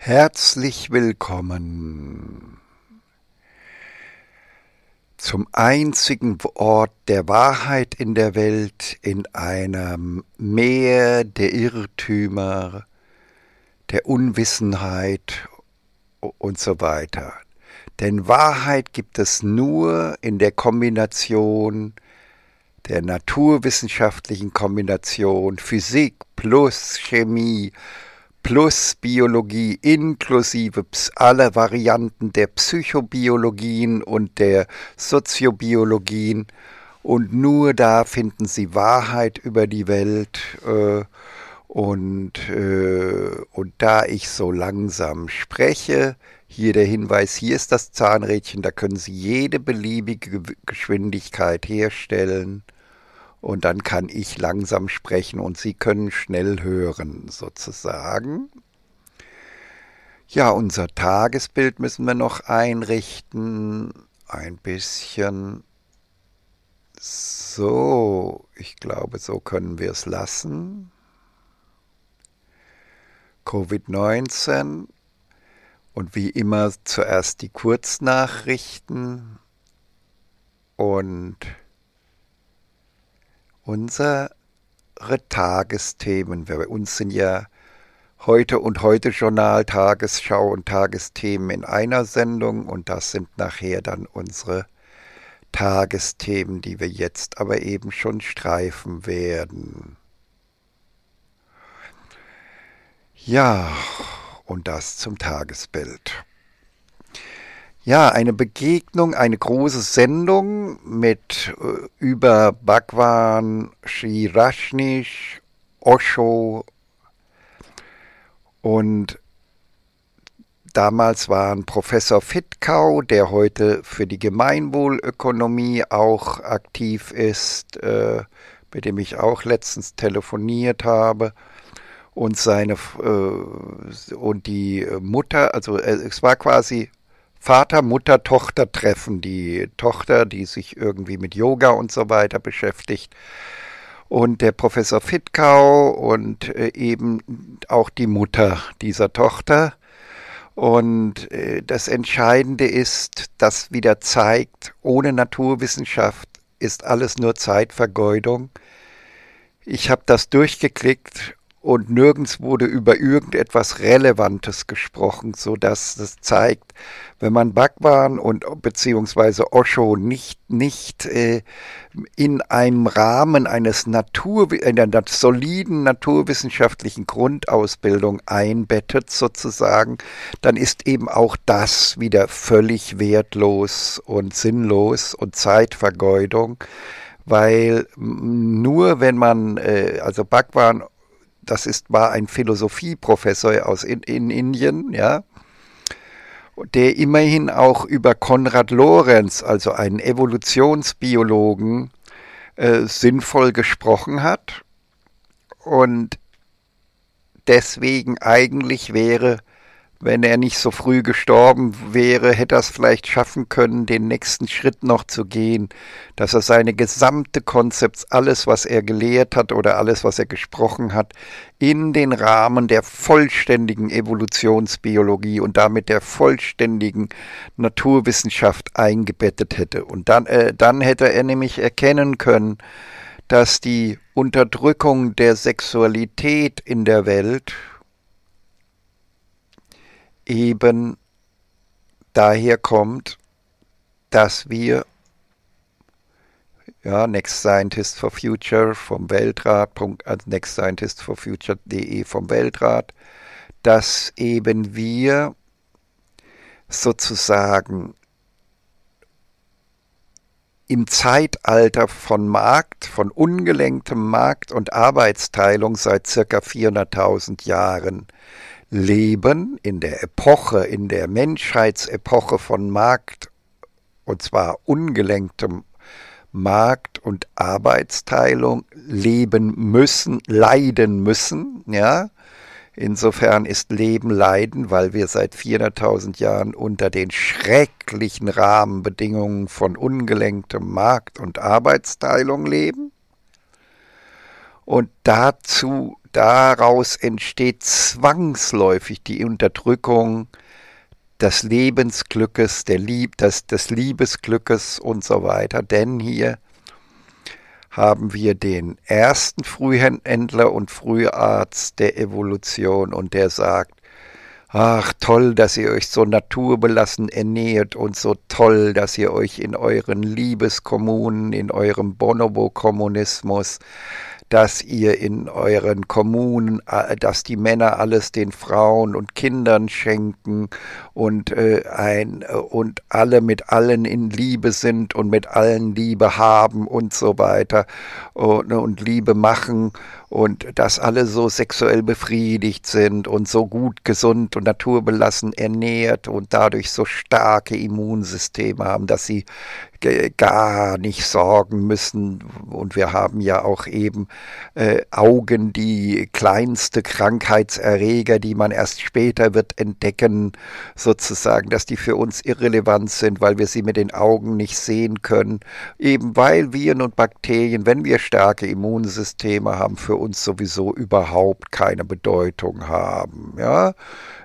Herzlich willkommen zum einzigen Ort der Wahrheit in der Welt, in einem Meer der Irrtümer, der Unwissenheit und so weiter. Denn Wahrheit gibt es nur in der Kombination der naturwissenschaftlichen Kombination Physik plus Chemie plus Biologie inklusive aller Varianten der Psychobiologien und der Soziobiologien. Und nur da finden sie Wahrheit über die Welt. Äh, und, äh, und da ich so langsam spreche, hier der Hinweis, hier ist das Zahnrädchen, da können Sie jede beliebige Geschwindigkeit herstellen und dann kann ich langsam sprechen und Sie können schnell hören sozusagen. Ja, unser Tagesbild müssen wir noch einrichten. Ein bisschen. So, ich glaube, so können wir es lassen. Covid-19 und wie immer zuerst die Kurznachrichten und unsere Tagesthemen. Bei uns sind ja heute und heute Journal, Tagesschau und Tagesthemen in einer Sendung und das sind nachher dann unsere Tagesthemen, die wir jetzt aber eben schon streifen werden. Ja, und das zum Tagesbild. Ja, eine Begegnung, eine große Sendung mit äh, über Bhagwan, Sri Rashnish, Osho und damals waren Professor Fitkau, der heute für die Gemeinwohlökonomie auch aktiv ist, äh, mit dem ich auch letztens telefoniert habe und seine äh, und die Mutter, also äh, es war quasi Vater, Mutter, Tochter treffen. Die Tochter, die sich irgendwie mit Yoga und so weiter beschäftigt. Und der Professor Fittkau und äh, eben auch die Mutter dieser Tochter. Und äh, das Entscheidende ist, dass wieder zeigt, ohne Naturwissenschaft ist alles nur Zeitvergeudung. Ich habe das durchgeklickt und nirgends wurde über irgendetwas Relevantes gesprochen, so dass das zeigt, wenn man Bhagwan und beziehungsweise Osho nicht nicht äh, in einem Rahmen eines Natur einer soliden naturwissenschaftlichen Grundausbildung einbettet sozusagen, dann ist eben auch das wieder völlig wertlos und sinnlos und Zeitvergeudung weil nur wenn man, äh, also Bhagwan das ist, war ein Philosophieprofessor aus in, in Indien, ja, der immerhin auch über Konrad Lorenz, also einen Evolutionsbiologen, äh, sinnvoll gesprochen hat und deswegen eigentlich wäre wenn er nicht so früh gestorben wäre, hätte er es vielleicht schaffen können, den nächsten Schritt noch zu gehen, dass er seine gesamte Konzepts, alles, was er gelehrt hat oder alles, was er gesprochen hat, in den Rahmen der vollständigen Evolutionsbiologie und damit der vollständigen Naturwissenschaft eingebettet hätte. Und dann, äh, dann hätte er nämlich erkennen können, dass die Unterdrückung der Sexualität in der Welt eben daher kommt, dass wir, ja, Next Scientist for Future vom Weltrat, also Next Scientist for Future.de vom Weltrat, dass eben wir sozusagen im Zeitalter von Markt, von ungelenktem Markt und Arbeitsteilung seit circa 400.000 Jahren leben in der Epoche, in der Menschheitsepoche von Markt, und zwar ungelenktem Markt- und Arbeitsteilung leben müssen, leiden müssen. Ja? Insofern ist Leben Leiden, weil wir seit 400.000 Jahren unter den schrecklichen Rahmenbedingungen von ungelenktem Markt- und Arbeitsteilung leben. Und dazu, daraus entsteht zwangsläufig die Unterdrückung des Lebensglückes, der Lieb, des, des Liebesglückes und so weiter. Denn hier haben wir den ersten Frühhändler und Früharzt der Evolution und der sagt, Ach, toll, dass ihr euch so naturbelassen ernährt und so toll, dass ihr euch in euren Liebeskommunen, in eurem Bonobo-Kommunismus dass ihr in euren Kommunen, äh, dass die Männer alles den Frauen und Kindern schenken und, äh, ein, äh, und alle mit allen in Liebe sind und mit allen Liebe haben und so weiter und, äh, ne, und Liebe machen und dass alle so sexuell befriedigt sind und so gut, gesund und naturbelassen ernährt und dadurch so starke Immunsysteme haben, dass sie gar nicht sorgen müssen. Und wir haben ja auch eben äh, Augen, die kleinste Krankheitserreger, die man erst später wird entdecken, sozusagen, dass die für uns irrelevant sind, weil wir sie mit den Augen nicht sehen können. Eben weil Viren und Bakterien, wenn wir starke Immunsysteme haben, für uns sowieso überhaupt keine Bedeutung haben. Ja.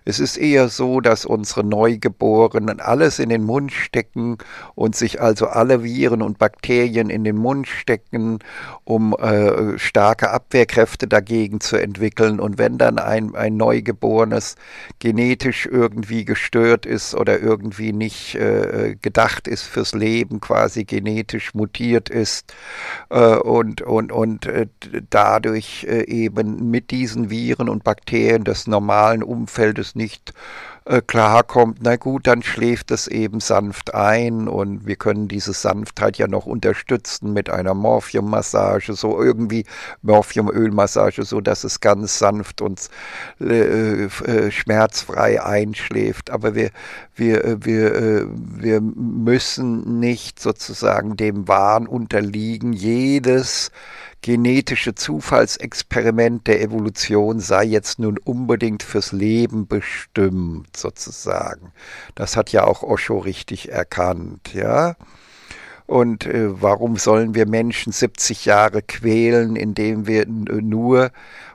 Es ist eher so, dass unsere Neugeborenen alles in den Mund stecken und sich also alle Viren und Bakterien in den Mund stecken, um äh, starke Abwehrkräfte dagegen zu entwickeln. Und wenn dann ein, ein Neugeborenes genetisch irgendwie gestört ist oder irgendwie nicht äh, gedacht ist fürs Leben, quasi genetisch mutiert ist äh, und, und, und äh, dadurch äh, eben mit diesen Viren und Bakterien des normalen Umfeldes nicht äh, klarkommt, na gut, dann schläft es eben sanft ein und wir können diese Sanftheit ja noch unterstützen mit einer Morphiummassage, so irgendwie Morphiumölmassage, so dass es ganz sanft und äh, äh, schmerzfrei einschläft. Aber wir, wir, äh, wir, äh, wir müssen nicht sozusagen dem Wahn unterliegen, jedes genetische Zufallsexperiment der Evolution sei jetzt nun unbedingt fürs Leben bestimmt, sozusagen. Das hat ja auch Osho richtig erkannt, ja. Und äh, warum sollen wir Menschen 70 Jahre quälen, indem wir äh, nur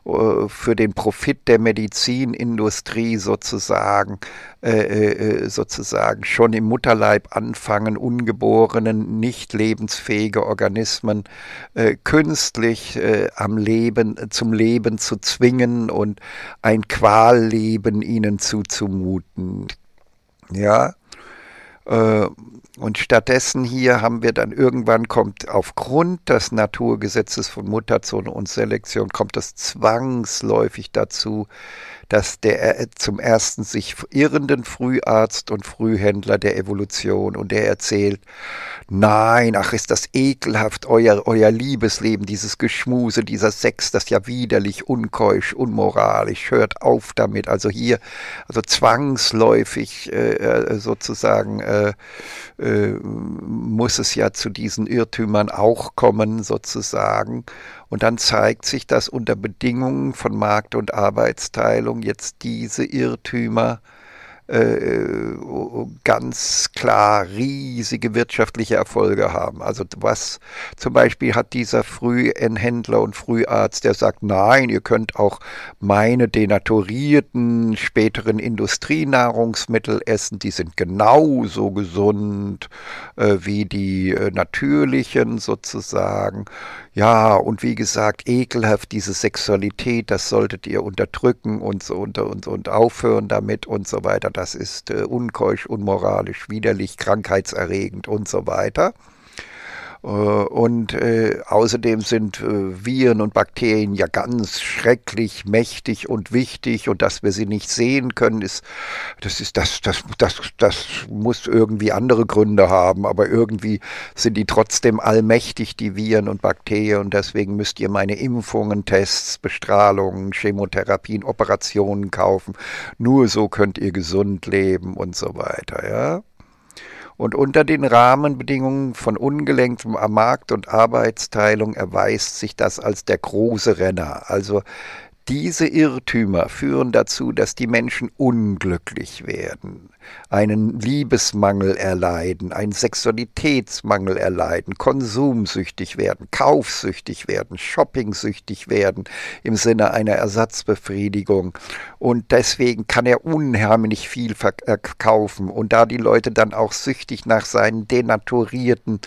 äh, für den Profit der Medizinindustrie sozusagen, äh, äh, äh, sozusagen schon im Mutterleib anfangen, ungeborenen, nicht lebensfähige Organismen äh, künstlich äh, am Leben, zum Leben zu zwingen und ein Qualleben ihnen zuzumuten. Ja, und stattdessen hier haben wir dann irgendwann kommt aufgrund des Naturgesetzes von Mutation und Selektion kommt es zwangsläufig dazu, dass der äh, zum ersten sich irrenden Früharzt und Frühhändler der Evolution und der erzählt, nein, ach ist das ekelhaft, euer, euer Liebesleben, dieses Geschmuse, dieser Sex, das ja widerlich, unkeusch, unmoralisch, hört auf damit. Also hier, also zwangsläufig äh, äh sozusagen äh, äh, muss es ja zu diesen Irrtümern auch kommen, sozusagen. Und dann zeigt sich, dass unter Bedingungen von Markt- und Arbeitsteilung jetzt diese Irrtümer äh, äh ganz klar riesige wirtschaftliche Erfolge haben. Also was zum Beispiel hat dieser Frühenhändler und Früharzt, der sagt, nein, ihr könnt auch meine denaturierten späteren Industrienahrungsmittel essen, die sind genauso gesund äh, wie die äh, natürlichen sozusagen ja, und wie gesagt, ekelhaft diese Sexualität, das solltet ihr unterdrücken und so und, und, und aufhören damit und so weiter. Das ist äh, unkeusch, unmoralisch, widerlich, krankheitserregend und so weiter. Äh, und äh, außerdem sind äh, Viren und Bakterien ja ganz schrecklich mächtig und wichtig und dass wir sie nicht sehen können, ist das ist das das das das muss irgendwie andere Gründe haben, aber irgendwie sind die trotzdem allmächtig die Viren und Bakterien und deswegen müsst ihr meine Impfungen, Tests, Bestrahlungen, Chemotherapien, Operationen kaufen. Nur so könnt ihr gesund leben und so weiter, ja? und unter den Rahmenbedingungen von ungelenktem Markt und Arbeitsteilung erweist sich das als der große Renner. Also diese Irrtümer führen dazu, dass die Menschen unglücklich werden, einen Liebesmangel erleiden, einen Sexualitätsmangel erleiden, konsumsüchtig werden, kaufsüchtig werden, shoppingsüchtig werden im Sinne einer Ersatzbefriedigung. Und deswegen kann er unheimlich viel verkaufen. Und da die Leute dann auch süchtig nach seinen denaturierten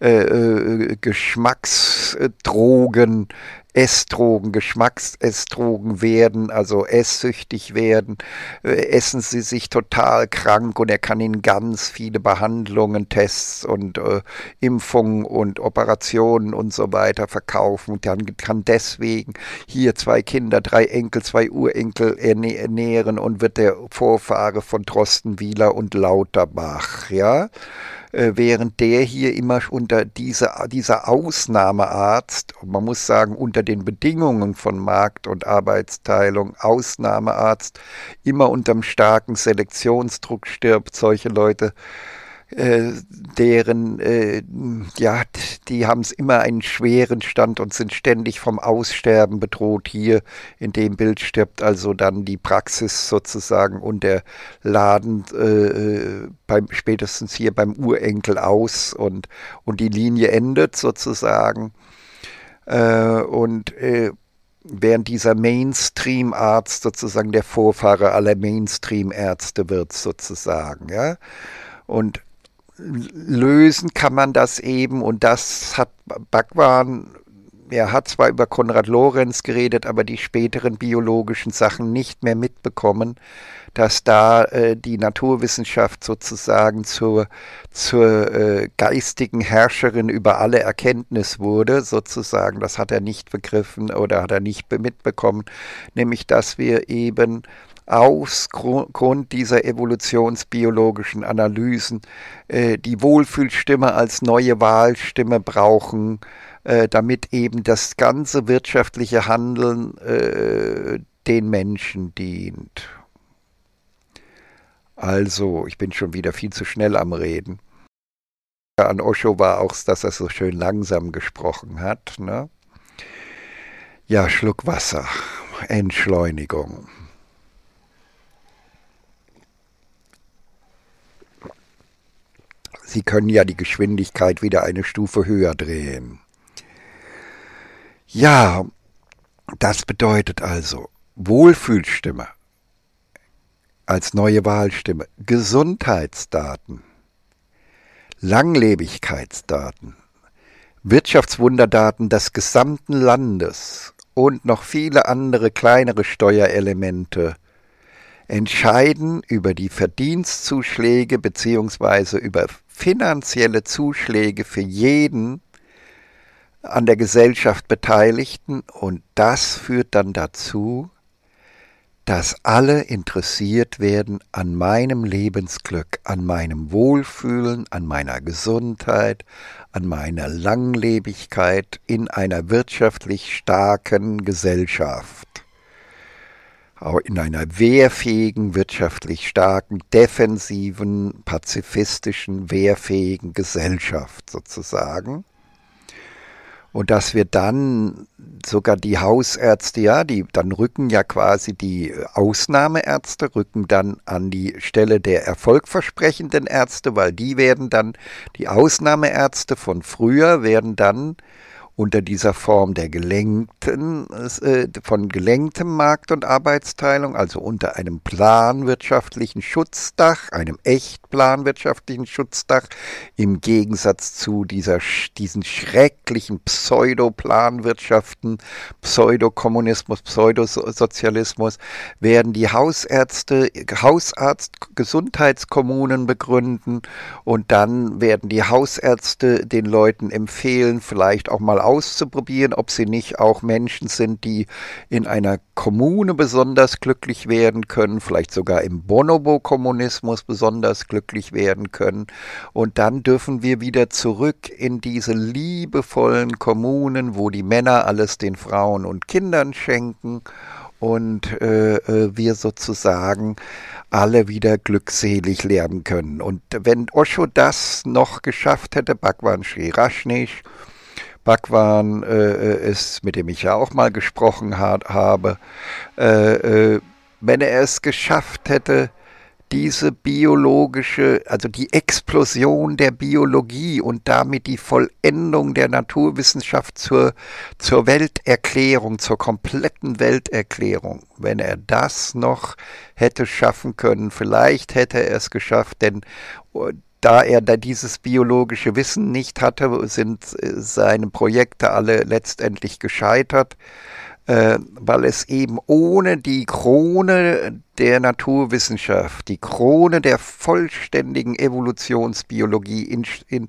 äh, äh Geschmacksdrogen Essdrogen, Geschmacksessdrogen werden, also esssüchtig werden, äh, essen sie sich total krank und er kann ihnen ganz viele Behandlungen, Tests und äh, Impfungen und Operationen und so weiter verkaufen und dann kann deswegen hier zwei Kinder, drei Enkel, zwei Urenkel ernähren und wird der Vorfahre von Wieler und Lauterbach, ja. Äh, während der hier immer unter dieser, dieser Ausnahmearzt, man muss sagen, unter den Bedingungen von Markt- und Arbeitsteilung, Ausnahmearzt, immer unterm starken Selektionsdruck stirbt, solche Leute äh, deren, äh, ja, die haben es immer einen schweren Stand und sind ständig vom Aussterben bedroht. Hier in dem Bild stirbt also dann die Praxis sozusagen und der Laden äh, äh beim, spätestens hier beim Urenkel aus und, und die Linie endet sozusagen. Äh, und während dieser Mainstream-Arzt sozusagen der Vorfahre aller Mainstream-Ärzte wird sozusagen, ja. Und lösen kann man das eben und das hat Bagwan, er hat zwar über Konrad Lorenz geredet, aber die späteren biologischen Sachen nicht mehr mitbekommen, dass da äh, die Naturwissenschaft sozusagen zur, zur äh, geistigen Herrscherin über alle Erkenntnis wurde, sozusagen. Das hat er nicht begriffen oder hat er nicht mitbekommen, nämlich dass wir eben aufgrund dieser evolutionsbiologischen Analysen äh, die Wohlfühlstimme als neue Wahlstimme brauchen, äh, damit eben das ganze wirtschaftliche Handeln äh, den Menschen dient. Also, ich bin schon wieder viel zu schnell am Reden. An Osho war auch, dass er so schön langsam gesprochen hat. Ne? Ja, Schluck Wasser, Entschleunigung. Sie können ja die Geschwindigkeit wieder eine Stufe höher drehen. Ja, das bedeutet also Wohlfühlstimme als neue Wahlstimme, Gesundheitsdaten, Langlebigkeitsdaten, Wirtschaftswunderdaten des gesamten Landes und noch viele andere kleinere Steuerelemente entscheiden über die Verdienstzuschläge bzw. über finanzielle Zuschläge für jeden an der Gesellschaft Beteiligten und das führt dann dazu, dass alle interessiert werden an meinem Lebensglück, an meinem Wohlfühlen, an meiner Gesundheit, an meiner Langlebigkeit in einer wirtschaftlich starken Gesellschaft auch in einer wehrfähigen, wirtschaftlich starken, defensiven, pazifistischen, wehrfähigen Gesellschaft sozusagen. Und dass wir dann sogar die Hausärzte, ja, die dann rücken ja quasi die Ausnahmeärzte, rücken dann an die Stelle der erfolgversprechenden Ärzte, weil die werden dann, die Ausnahmeärzte von früher werden dann unter dieser Form der gelenkten, äh, von gelenktem Markt- und Arbeitsteilung, also unter einem planwirtschaftlichen Schutzdach, einem echt planwirtschaftlichen Schutzdach, im Gegensatz zu dieser, diesen schrecklichen Pseudo-Planwirtschaften, Pseudo-Kommunismus, Pseudo-Sozialismus, werden die Hausärzte, Hausarzt-Gesundheitskommunen begründen und dann werden die Hausärzte den Leuten empfehlen, vielleicht auch mal auszuprobieren, ob sie nicht auch Menschen sind, die in einer Kommune besonders glücklich werden können, vielleicht sogar im Bonobo-Kommunismus besonders glücklich werden können. Und dann dürfen wir wieder zurück in diese liebevollen Kommunen, wo die Männer alles den Frauen und Kindern schenken und äh, äh wir sozusagen alle wieder glückselig lernen können. Und wenn Osho das noch geschafft hätte, Bhagwan Sri Rashnish, Bhagwan äh, ist, äh, mit dem ich ja auch mal gesprochen hat, habe, äh, äh, wenn er es geschafft hätte, diese biologische, also die Explosion der Biologie und damit die Vollendung der Naturwissenschaft zur, zur Welterklärung, zur kompletten Welterklärung, wenn er das noch hätte schaffen können, vielleicht hätte er es geschafft, denn äh, da er da dieses biologische Wissen nicht hatte, sind äh, seine Projekte alle letztendlich gescheitert, äh, weil es eben ohne die Krone der Naturwissenschaft, die Krone der vollständigen Evolutionsbiologie in, in,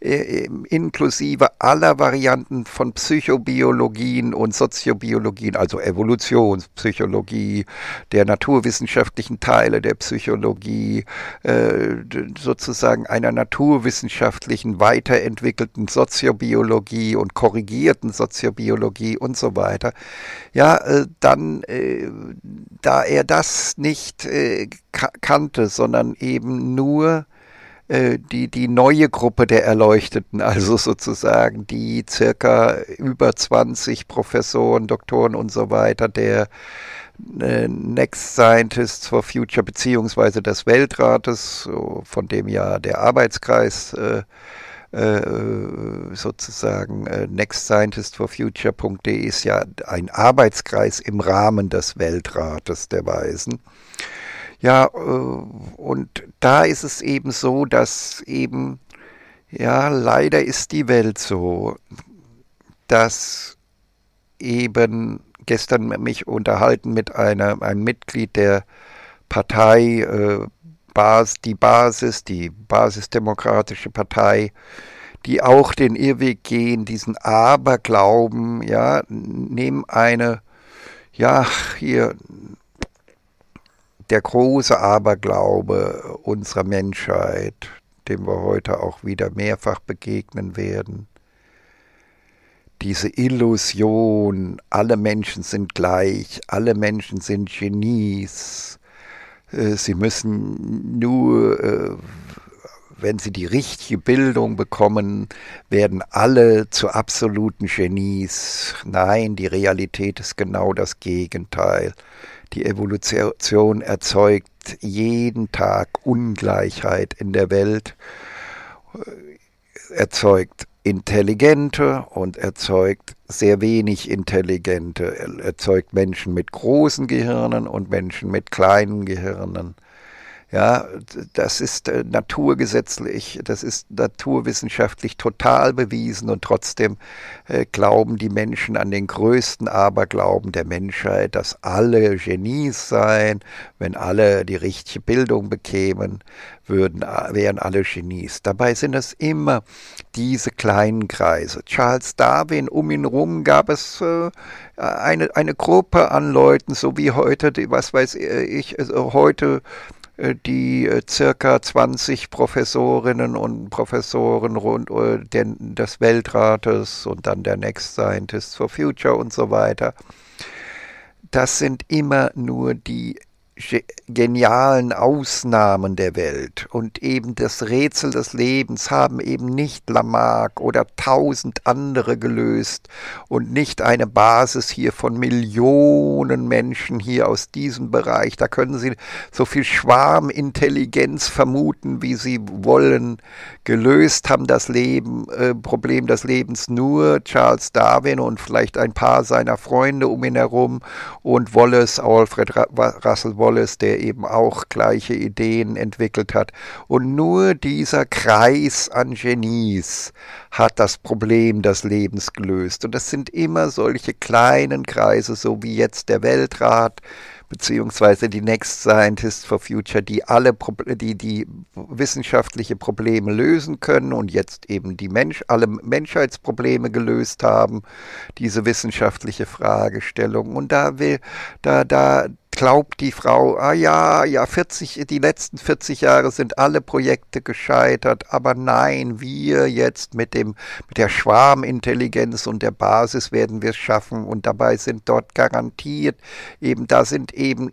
äh, ähm, inklusive aller Varianten von Psychobiologien und Soziobiologien, also Evolutionspsychologie, der naturwissenschaftlichen Teile der Psychologie, äh, sozusagen einer naturwissenschaftlichen weiterentwickelten Soziobiologie und korrigierten Soziobiologie und so weiter. Ja, äh, dann, äh, da er das nicht äh, kannte, sondern eben nur äh, die, die neue Gruppe der Erleuchteten, also sozusagen die circa über 20 Professoren, Doktoren und so weiter der äh, Next Scientists for Future beziehungsweise des Weltrates, von dem ja der Arbeitskreis äh, äh, äh, sozusagen äh, nextscientistforfuture.de ist ja ein Arbeitskreis im Rahmen des Weltrates der Weisen. Ja, und da ist es eben so, dass eben, ja, leider ist die Welt so, dass eben gestern mich unterhalten mit einer, einem Mitglied der Partei, äh, Bas die Basis, die basisdemokratische Partei, die auch den Irrweg gehen, diesen Aberglauben, ja, nehmen eine, ja, hier der große Aberglaube unserer Menschheit, dem wir heute auch wieder mehrfach begegnen werden. Diese Illusion, alle Menschen sind gleich, alle Menschen sind Genies, äh, sie müssen nur äh, wenn sie die richtige Bildung bekommen, werden alle zu absoluten Genies. Nein, die Realität ist genau das Gegenteil. Die Evolution erzeugt jeden Tag Ungleichheit in der Welt, äh, erzeugt Intelligente und erzeugt sehr wenig Intelligente, erzeugt Menschen mit großen Gehirnen und Menschen mit kleinen Gehirnen. Ja, das ist äh, naturgesetzlich, das ist naturwissenschaftlich total bewiesen und trotzdem äh, glauben die Menschen an den größten Aberglauben der Menschheit, dass alle Genies seien, wenn alle die richtige Bildung bekämen, würden, wären alle Genies. Dabei sind es immer diese kleinen Kreise. Charles Darwin, um ihn rum gab es äh, eine, eine Gruppe an Leuten, so wie heute, die, was weiß äh, ich, also heute äh, die äh, circa 20 Professorinnen und Professoren rund äh, des Weltrates und dann der Next Scientists for Future und so weiter. Das sind immer nur die genialen Ausnahmen der Welt und eben das Rätsel des Lebens haben eben nicht Lamarck oder tausend andere gelöst und nicht eine Basis hier von Millionen Menschen hier aus diesem Bereich. Da können Sie so viel Schwarmintelligenz vermuten, wie Sie wollen. Gelöst haben das Leben, äh, Problem des Lebens nur Charles Darwin und vielleicht ein paar seiner Freunde um ihn herum und Wallace, Alfred Russell Wallace Wallace, der eben auch gleiche Ideen entwickelt hat. Und nur dieser Kreis an Genies hat das Problem des Lebens gelöst. Und das sind immer solche kleinen Kreise, so wie jetzt der Weltrat, beziehungsweise die Next Scientists for Future, die alle Proble die, die wissenschaftliche Probleme lösen können und jetzt eben die Mensch alle Menschheitsprobleme gelöst haben, diese wissenschaftliche Fragestellung. Und da will, da, da, glaubt die Frau, ah ja, ja, 40, die letzten 40 Jahre sind alle Projekte gescheitert, aber nein, wir jetzt mit dem, mit der Schwarmintelligenz und der Basis werden wir es schaffen und dabei sind dort garantiert eben, da sind eben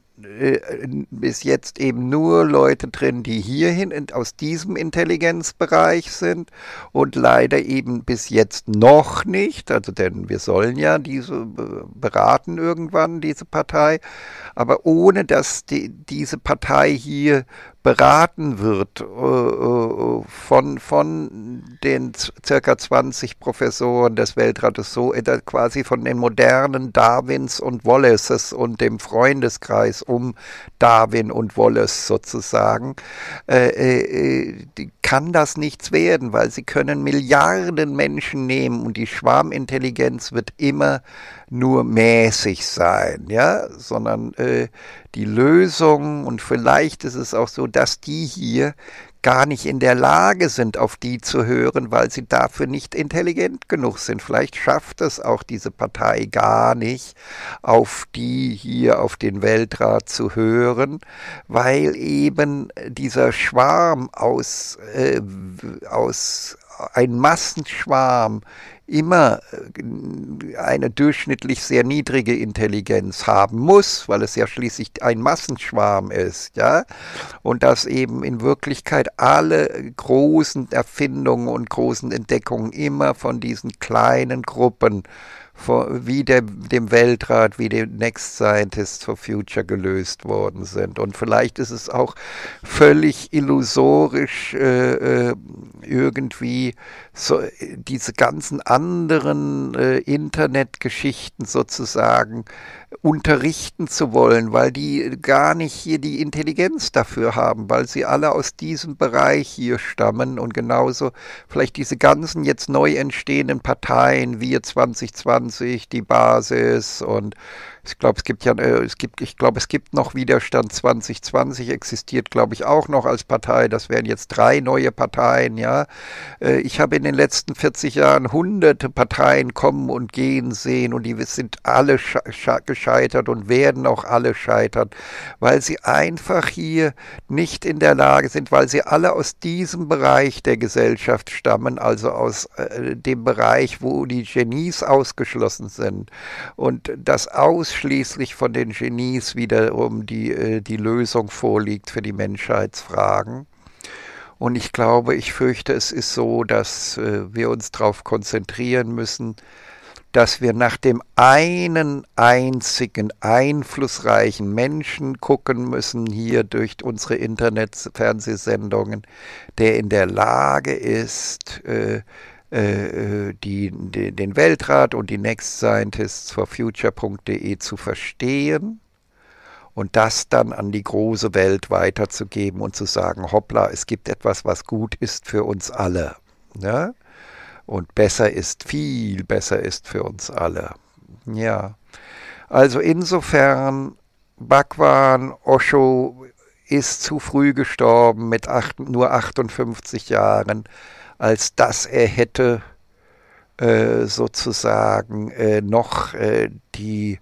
bis äh, jetzt eben nur Leute drin, die hierhin aus diesem Intelligenzbereich sind und leider eben bis jetzt noch nicht, also denn wir sollen ja diese beraten irgendwann, diese Partei, aber ohne dass die, diese Partei hier beraten wird äh, äh, von, von den circa 20 Professoren des Weltrates, so äh, quasi von den modernen Darwins und Wallaces und dem Freundeskreis um Darwin und Wallace sozusagen, kann das nichts werden, weil sie können Milliarden Menschen nehmen und die Schwarmintelligenz wird immer äh, nur mäßig sein, ja, sondern äh, die Lösung und vielleicht ist es auch so, dass die hier gar nicht in der Lage sind, auf die zu hören, weil sie dafür nicht intelligent genug sind. Vielleicht schafft es auch diese Partei gar nicht, auf die hier auf den Weltrat zu hören, weil eben dieser Schwarm aus, äh, aus ein Massenschwarm immer äh, eine durchschnittlich sehr niedrige Intelligenz haben muss, weil es ja schließlich ein Massenschwarm ist, ja, und dass eben in Wirklichkeit alle großen Erfindungen und großen Entdeckungen immer von diesen kleinen Gruppen äh, wie der, dem Weltrat, wie dem Next Scientist for Future gelöst worden sind. Und vielleicht ist es auch völlig illusorisch, äh, äh irgendwie so, diese ganzen anderen äh, Internetgeschichten sozusagen unterrichten zu wollen, weil die gar nicht hier die Intelligenz dafür haben, weil sie alle aus diesem Bereich hier stammen und genauso vielleicht diese ganzen jetzt neu entstehenden Parteien, wir 2020, die Basis und ich glaube, es gibt ja, äh, es gibt, ich glaube, es gibt noch Widerstand 2020, existiert, glaube ich, auch noch als Partei. Das wären jetzt drei neue Parteien, ja. Äh, ich habe in den letzten 40 Jahren hunderte Parteien kommen und gehen sehen und die sind alle gescheitert und werden auch alle scheitern, weil sie einfach hier nicht in der Lage sind, weil sie alle aus diesem Bereich der Gesellschaft stammen, also aus äh, dem Bereich, wo die Genies ausgeschlossen sind. Und das Aus ausschließlich von den Genies wiederum die, äh, die Lösung vorliegt für die Menschheitsfragen. Und ich glaube, ich fürchte, es ist so, dass äh, wir uns darauf konzentrieren müssen, dass wir nach dem einen einzigen einflussreichen Menschen gucken müssen, hier durch unsere Internet-Fernsehsendungen, der in der Lage ist, äh, äh, die, den Weltrat und die Next Scientists for Future.de zu verstehen und das dann an die große Welt weiterzugeben und zu sagen, hoppla, es gibt etwas, was gut ist für uns alle. Ne? Und besser ist, viel besser ist für uns alle. Ja. Also insofern, Bhagwan Osho ist zu früh gestorben mit acht, nur 58 Jahren als dass er hätte äh, sozusagen äh, noch äh, die,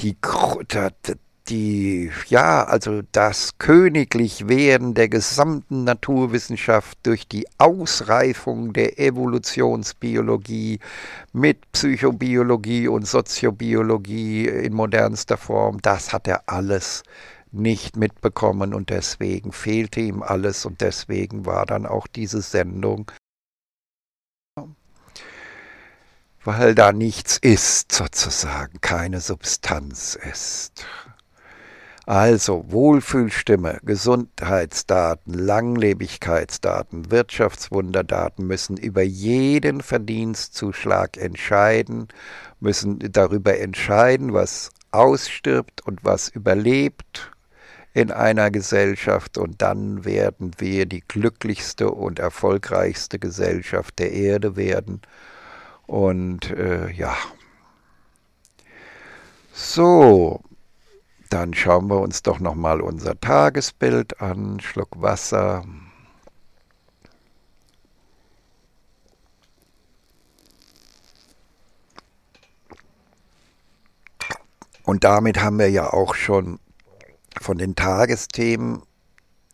die, die, ja, also das königlich werden der gesamten Naturwissenschaft durch die Ausreifung der Evolutionsbiologie mit Psychobiologie und Soziobiologie in modernster Form, das hat er alles äh, nicht mitbekommen und deswegen fehlte ihm alles und deswegen war dann auch diese Sendung, weil da nichts ist sozusagen, keine Substanz ist. Also Wohlfühlstimme, Gesundheitsdaten, Langlebigkeitsdaten, Wirtschaftswunderdaten müssen über jeden Verdienstzuschlag entscheiden, müssen darüber entscheiden, was ausstirbt und was überlebt in einer Gesellschaft und dann werden wir die glücklichste und erfolgreichste Gesellschaft der Erde werden. Und äh, ja. So, dann schauen wir uns doch nochmal unser Tagesbild an. Schluck Wasser. Und damit haben wir ja auch schon von den Tagesthemen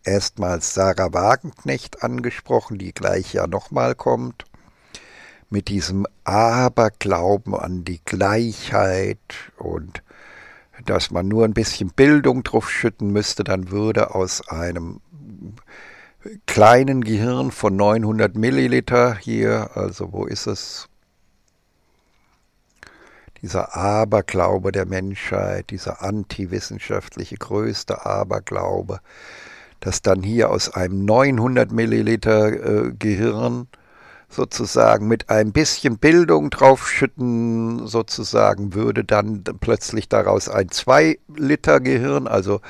erstmals Sarah Wagenknecht angesprochen, die gleich ja nochmal kommt, mit diesem Aberglauben an die Gleichheit und dass man nur ein bisschen Bildung drauf schütten müsste, dann würde aus einem kleinen Gehirn von 900 Milliliter hier, also wo ist es, dieser Aberglaube der Menschheit, dieser antiwissenschaftliche größte Aberglaube, dass dann hier aus einem 900 Milliliter äh, Gehirn sozusagen mit ein bisschen Bildung draufschütten, sozusagen würde dann plötzlich daraus ein 2 Liter Gehirn, also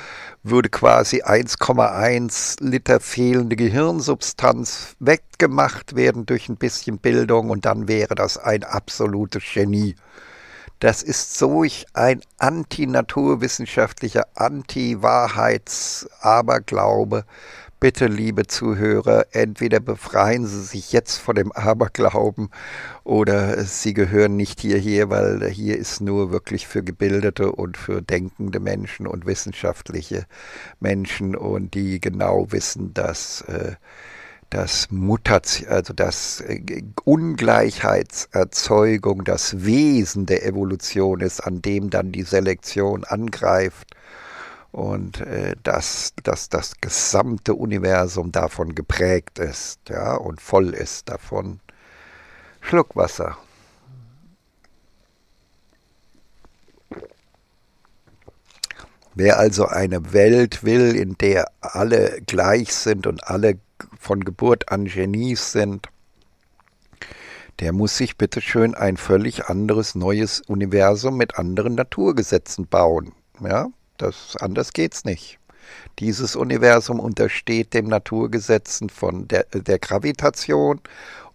würde quasi 1,1 Liter fehlende Gehirnsubstanz weggemacht werden durch ein bisschen Bildung und dann wäre das ein absolutes Genie. Das ist solch ein antinaturwissenschaftlicher, anti-Wahrheits-Aberglaube. Bitte, liebe Zuhörer, entweder befreien Sie sich jetzt von dem Aberglauben oder Sie gehören nicht hierher, weil hier ist nur wirklich für gebildete und für denkende Menschen und wissenschaftliche Menschen und die genau wissen, dass äh, dass Mutation, also dass äh, Ungleichheitserzeugung das Wesen der Evolution ist, an dem dann die Selektion angreift und äh, dass, dass das gesamte Universum davon geprägt ist, ja, und voll ist davon. Schluckwasser. Wer also eine Welt will, in der alle gleich sind und alle gleich von Geburt an Genies sind, der muss sich bitteschön ein völlig anderes, neues Universum mit anderen Naturgesetzen bauen. Ja, das, anders geht's nicht. Dieses Universum untersteht dem Naturgesetzen von der, der Gravitation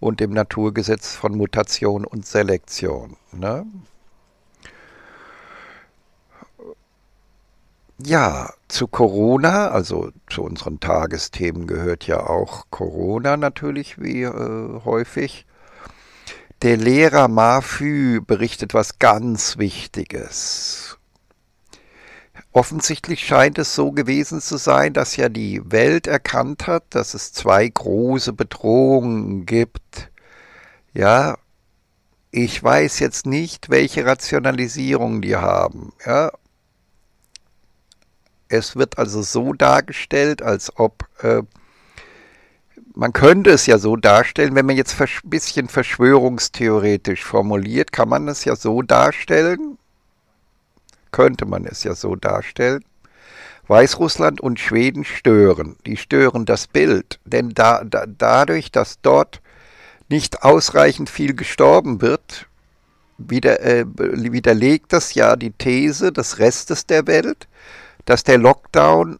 und dem Naturgesetz von Mutation und Selektion. Ne? Ja, zu Corona, also zu unseren Tagesthemen gehört ja auch Corona natürlich, wie äh, häufig. Der Lehrer Mafü berichtet was ganz Wichtiges. Offensichtlich scheint es so gewesen zu sein, dass ja die Welt erkannt hat, dass es zwei große Bedrohungen gibt. Ja, ich weiß jetzt nicht, welche Rationalisierung die haben. Ja, es wird also so dargestellt, als ob äh, man könnte es ja so darstellen, wenn man jetzt ein bisschen verschwörungstheoretisch formuliert, kann man es ja so darstellen, könnte man es ja so darstellen, Weißrussland und Schweden stören. Die stören das Bild, denn da, da, dadurch, dass dort nicht ausreichend viel gestorben wird, wider, äh, widerlegt das ja die These des Restes der Welt, dass der Lockdown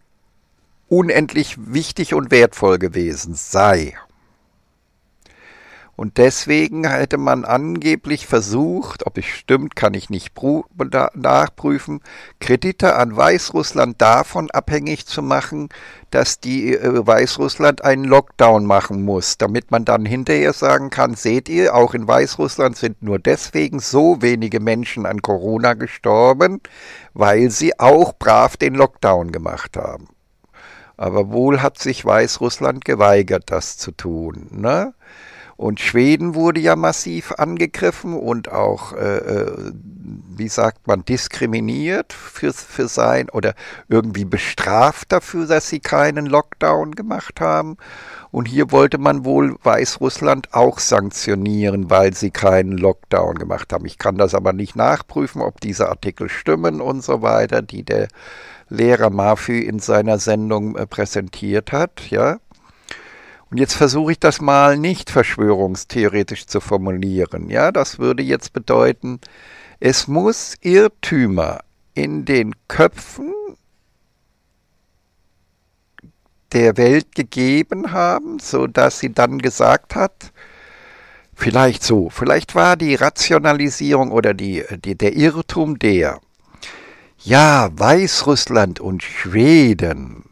unendlich wichtig und wertvoll gewesen sei. Und deswegen hätte man angeblich versucht, ob es stimmt, kann ich nicht nachprüfen, Kredite an Weißrussland davon abhängig zu machen, dass die äh, Weißrussland einen Lockdown machen muss, damit man dann hinterher sagen kann, seht ihr, auch in Weißrussland sind nur deswegen so wenige Menschen an Corona gestorben, weil sie auch brav den Lockdown gemacht haben. Aber wohl hat sich Weißrussland geweigert, das zu tun. Ne? Und Schweden wurde ja massiv angegriffen und auch, äh, äh, wie sagt man, diskriminiert für, für sein oder irgendwie bestraft dafür, dass sie keinen Lockdown gemacht haben. Und hier wollte man wohl Weißrussland auch sanktionieren, weil sie keinen Lockdown gemacht haben. Ich kann das aber nicht nachprüfen, ob diese Artikel stimmen und so weiter, die der Lehrer Mafi in seiner Sendung äh, präsentiert hat, ja. Und jetzt versuche ich das mal nicht verschwörungstheoretisch zu formulieren. Ja, das würde jetzt bedeuten, es muss Irrtümer in den Köpfen der Welt gegeben haben, sodass sie dann gesagt hat, vielleicht so, vielleicht war die Rationalisierung oder die, die, der Irrtum der, ja, Weißrussland und Schweden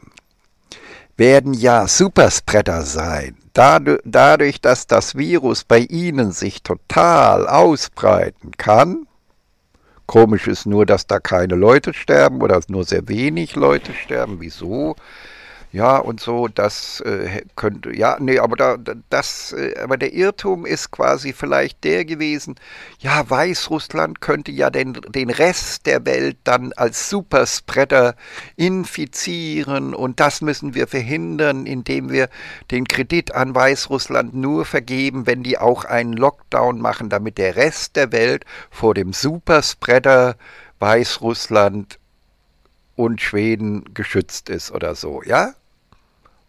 werden ja Superspreader sein. Dadurch, dass das Virus bei ihnen sich total ausbreiten kann, komisch ist nur, dass da keine Leute sterben oder nur sehr wenig Leute sterben, wieso? ja und so, das äh, könnte, ja, nee, aber da, das, äh, aber der Irrtum ist quasi vielleicht der gewesen, ja, Weißrussland könnte ja den, den Rest der Welt dann als Superspreader infizieren und das müssen wir verhindern, indem wir den Kredit an Weißrussland nur vergeben, wenn die auch einen Lockdown machen, damit der Rest der Welt vor dem Superspreader Weißrussland und Schweden geschützt ist oder so, ja?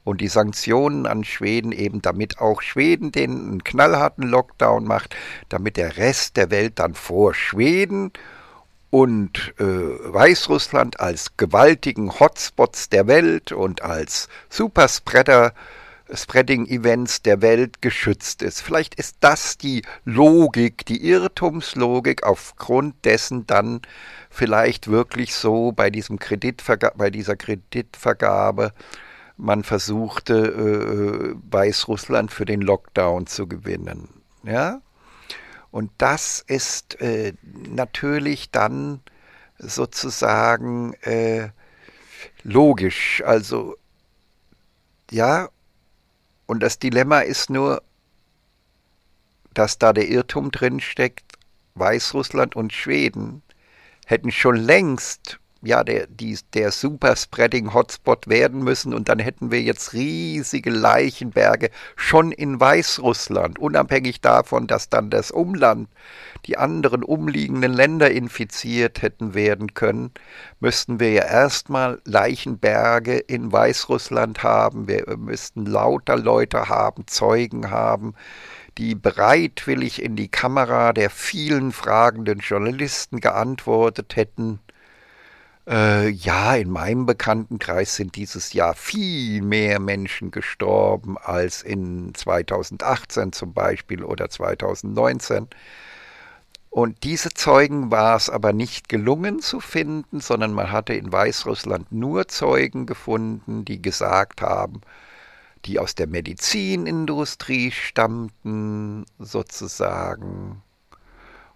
und die Sanktionen an Schweden eben, damit auch Schweden den einen knallharten Lockdown macht, damit der Rest der Welt dann vor Schweden und äh, Weißrussland als gewaltigen Hotspots der Welt und als superspreading events der Welt geschützt ist. Vielleicht ist das die Logik, die Irrtumslogik, aufgrund dessen dann vielleicht wirklich so bei, diesem Kreditverga bei dieser Kreditvergabe man versuchte, äh, äh, Weißrussland für den Lockdown zu gewinnen. Ja? Und das ist äh, natürlich dann sozusagen äh, logisch. Also, ja, und das Dilemma ist nur, dass da der Irrtum drinsteckt, Weißrussland und Schweden hätten schon längst ja der, die, der Superspreading-Hotspot werden müssen und dann hätten wir jetzt riesige Leichenberge schon in Weißrussland, unabhängig davon, dass dann das Umland, die anderen umliegenden Länder infiziert hätten werden können, müssten wir ja erstmal Leichenberge in Weißrussland haben, wir müssten lauter Leute haben, Zeugen haben, die bereitwillig in die Kamera der vielen fragenden Journalisten geantwortet hätten. Äh, ja, in meinem Bekanntenkreis sind dieses Jahr viel mehr Menschen gestorben als in 2018 zum Beispiel oder 2019. Und diese Zeugen war es aber nicht gelungen zu finden, sondern man hatte in Weißrussland nur Zeugen gefunden, die gesagt haben, die aus der Medizinindustrie stammten, sozusagen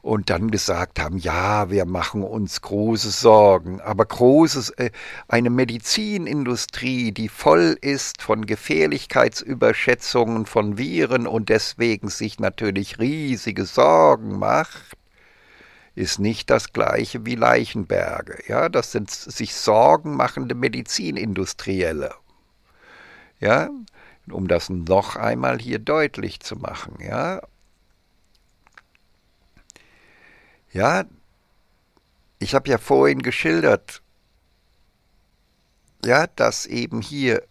und dann gesagt haben, ja, wir machen uns große Sorgen, aber großes, äh, eine Medizinindustrie, die voll ist von Gefährlichkeitsüberschätzungen von Viren und deswegen sich natürlich riesige Sorgen macht, ist nicht das gleiche wie Leichenberge. Ja, das sind sich Sorgen machende Medizinindustrielle. Ja, um das noch einmal hier deutlich zu machen. Ja, Ja, ich habe ja vorhin geschildert, ja, dass eben hier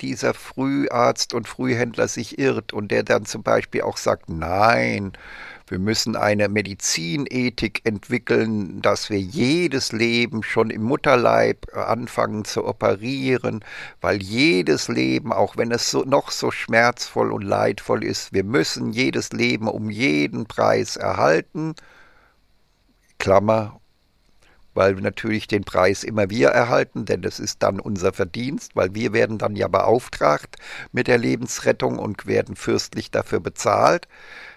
dieser Früharzt und Frühhändler sich irrt und der dann zum Beispiel auch sagt, nein, wir müssen eine Medizinethik entwickeln, dass wir jedes Leben schon im Mutterleib äh, anfangen zu operieren, weil jedes Leben, auch wenn es so, noch so schmerzvoll und leidvoll ist, wir müssen jedes Leben um jeden Preis erhalten. Klammer, weil natürlich den Preis immer wir erhalten, denn das ist dann unser Verdienst, weil wir werden dann ja beauftragt mit der Lebensrettung und werden fürstlich dafür bezahlt.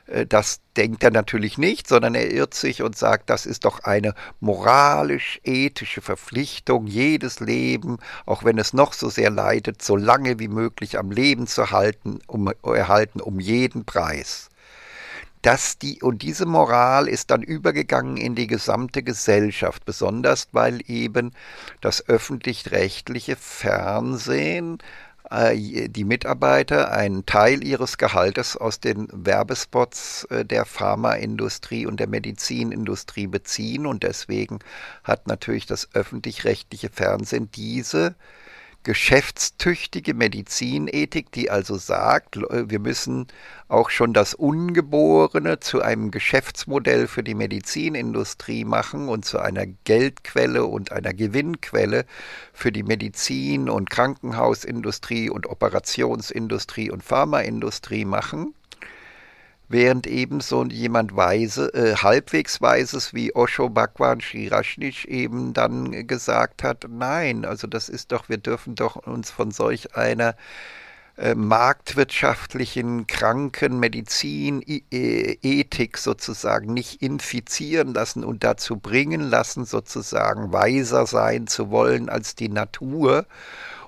Äh, das denkt er natürlich nicht, sondern er irrt sich und sagt, das ist doch eine moralisch-ethische Verpflichtung, jedes Leben, auch wenn es noch so sehr leidet, so lange wie möglich am Leben zu halten, um, erhalten, um jeden Preis dass die und diese Moral ist dann übergegangen in die gesamte Gesellschaft, besonders weil eben das öffentlich-rechtliche Fernsehen äh, die Mitarbeiter einen Teil ihres Gehaltes aus den Werbespots äh, der Pharmaindustrie und der Medizinindustrie beziehen und deswegen hat natürlich das öffentlich-rechtliche Fernsehen diese geschäftstüchtige Medizinethik, die also sagt, äh, wir müssen auch schon das Ungeborene zu einem Geschäftsmodell für die Medizinindustrie machen und zu einer Geldquelle und einer Gewinnquelle für die Medizin- und Krankenhausindustrie und Operationsindustrie und Pharmaindustrie machen während eben so jemand Weise, äh, halbwegs Weises wie Osho Bhagwan Shirashnish eben dann gesagt hat, nein, also das ist doch, wir dürfen doch uns von solch einer äh, marktwirtschaftlichen, kranken Medizin, äh, Ethik sozusagen nicht infizieren lassen und dazu bringen lassen, sozusagen weiser sein zu wollen als die Natur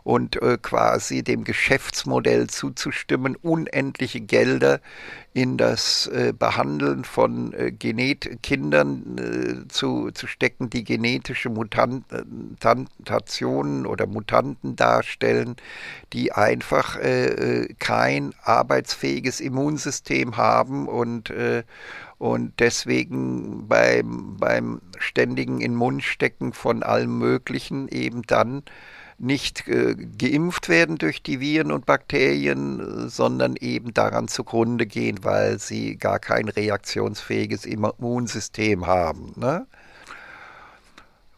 und äh, quasi dem Geschäftsmodell zuzustimmen, unendliche Gelder in das äh, Behandeln von äh, Genet Kindern äh, zu, zu stecken, die genetische Mutationen oder Mutanten darstellen, die einfach äh, äh, kein arbeitsfähiges Immunsystem haben und äh, und deswegen beim, beim ständigen In-Mund-Stecken von allem Möglichen eben dann nicht äh, geimpft werden durch die Viren und Bakterien, äh, sondern eben daran zugrunde gehen, weil sie gar kein reaktionsfähiges Immunsystem haben. Ne?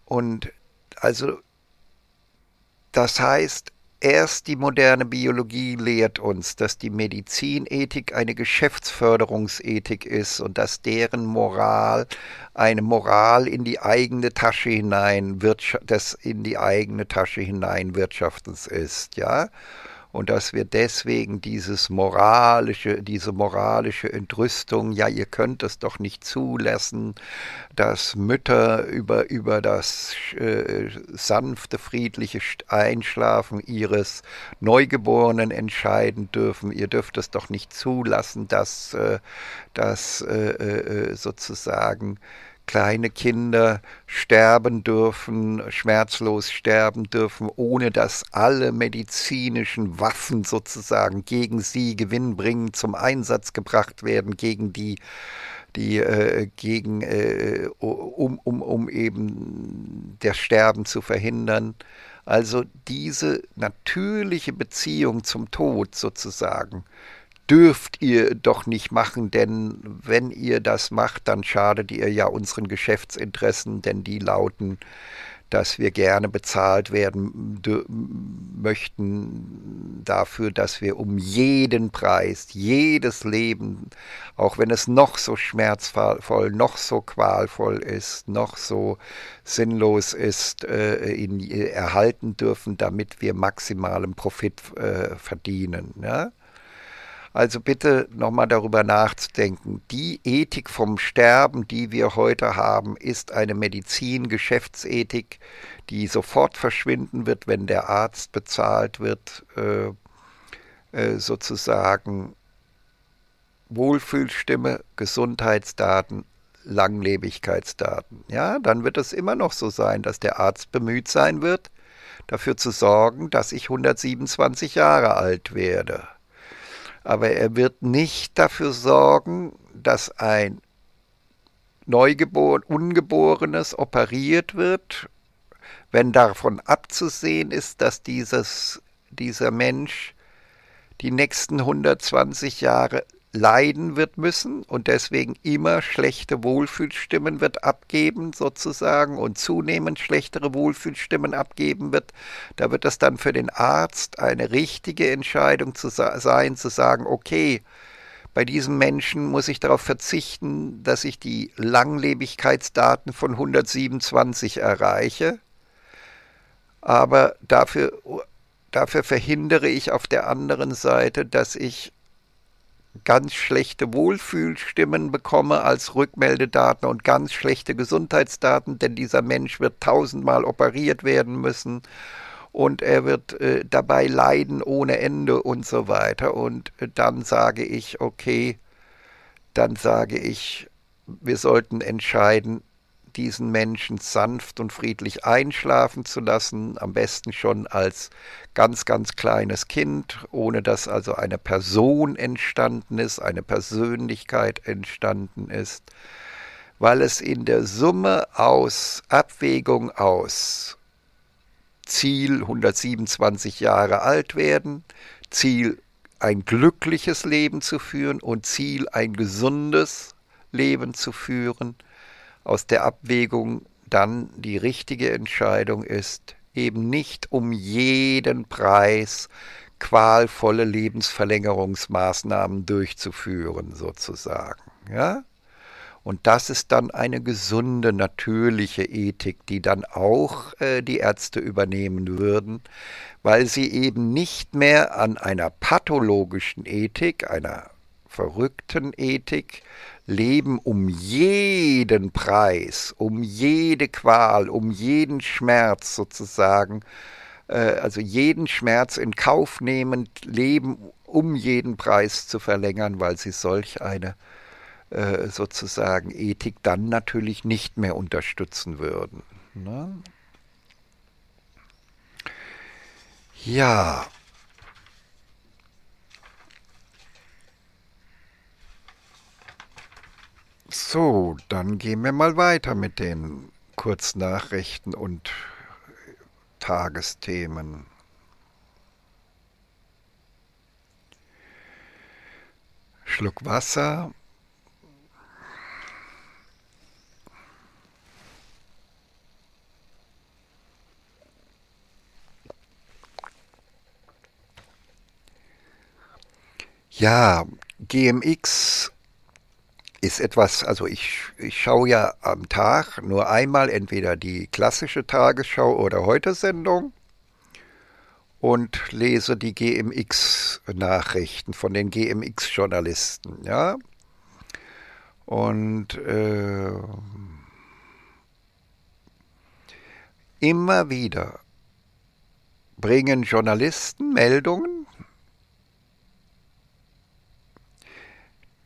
Und also das heißt, Erst die moderne Biologie lehrt uns, dass die Medizinethik eine Geschäftsförderungsethik ist und dass deren Moral eine Moral in die eigene Tasche hinein, des in die eigene Tasche hinein Wirtschaftens ist, ja und dass wir deswegen dieses moralische, diese moralische Entrüstung, ja, ihr könnt es doch nicht zulassen, dass Mütter über, über das äh, sanfte, friedliche Einschlafen ihres Neugeborenen entscheiden dürfen. Ihr dürft es doch nicht zulassen, dass, äh, dass äh, äh, äh sozusagen kleine Kinder sterben dürfen, schmerzlos sterben dürfen, ohne dass alle medizinischen Waffen sozusagen gegen sie gewinnbringend zum Einsatz gebracht werden, gegen die die äh, gegen äh, um, um, um eben das Sterben zu verhindern. Also diese natürliche Beziehung zum Tod sozusagen dürft ihr doch nicht machen, denn wenn ihr das macht, dann schadet ihr ja unseren Geschäftsinteressen, denn die lauten, dass wir gerne bezahlt werden möchten dafür, dass wir um jeden Preis, jedes Leben, auch wenn es noch so schmerzvoll, noch so qualvoll ist, noch so sinnlos ist, äh, ihn, erhalten dürfen, damit wir maximalen Profit äh, verdienen. Ne? Also bitte nochmal darüber nachzudenken. Die Ethik vom Sterben, die wir heute haben, ist eine Medizin-Geschäftsethik, die sofort verschwinden wird, wenn der Arzt bezahlt wird, äh, äh, sozusagen Wohlfühlstimme, Gesundheitsdaten, Langlebigkeitsdaten. Ja, dann wird es immer noch so sein, dass der Arzt bemüht sein wird, dafür zu sorgen, dass ich 127 Jahre alt werde aber er wird nicht dafür sorgen, dass ein Neugeboren, Ungeborenes operiert wird, wenn davon abzusehen ist, dass dieses, dieser Mensch die nächsten 120 Jahre leiden wird müssen und deswegen immer schlechte Wohlfühlstimmen wird abgeben sozusagen und zunehmend schlechtere Wohlfühlstimmen abgeben wird, da wird das dann für den Arzt eine richtige Entscheidung zu sein, zu sagen, okay, bei diesem Menschen muss ich darauf verzichten, dass ich die Langlebigkeitsdaten von 127 erreiche, aber dafür, dafür verhindere ich auf der anderen Seite, dass ich ganz schlechte Wohlfühlstimmen bekomme als Rückmeldedaten und ganz schlechte Gesundheitsdaten, denn dieser Mensch wird tausendmal operiert werden müssen und er wird äh, dabei leiden ohne Ende und so weiter. Und äh, dann sage ich, okay, dann sage ich, wir sollten entscheiden, diesen Menschen sanft und friedlich einschlafen zu lassen, am besten schon als ganz, ganz kleines Kind, ohne dass also eine Person entstanden ist, eine Persönlichkeit entstanden ist, weil es in der Summe aus Abwägung aus Ziel 127 Jahre alt werden, Ziel ein glückliches Leben zu führen und Ziel ein gesundes Leben zu führen, aus der Abwägung dann die richtige Entscheidung ist, eben nicht um jeden Preis qualvolle Lebensverlängerungsmaßnahmen durchzuführen, sozusagen. Ja? Und das ist dann eine gesunde, natürliche Ethik, die dann auch äh, die Ärzte übernehmen würden, weil sie eben nicht mehr an einer pathologischen Ethik, einer verrückten Ethik Leben um jeden Preis, um jede Qual, um jeden Schmerz sozusagen, äh, also jeden Schmerz in Kauf nehmend, Leben um jeden Preis zu verlängern, weil sie solch eine äh, sozusagen Ethik dann natürlich nicht mehr unterstützen würden. Ne? Ja, So, dann gehen wir mal weiter mit den Kurznachrichten und Tagesthemen. Schluck Wasser. Ja, GMX ist etwas, also ich, ich schaue ja am Tag nur einmal entweder die klassische Tagesschau oder Heute-Sendung und lese die GMX-Nachrichten von den GMX-Journalisten, ja. Und äh, immer wieder bringen Journalisten Meldungen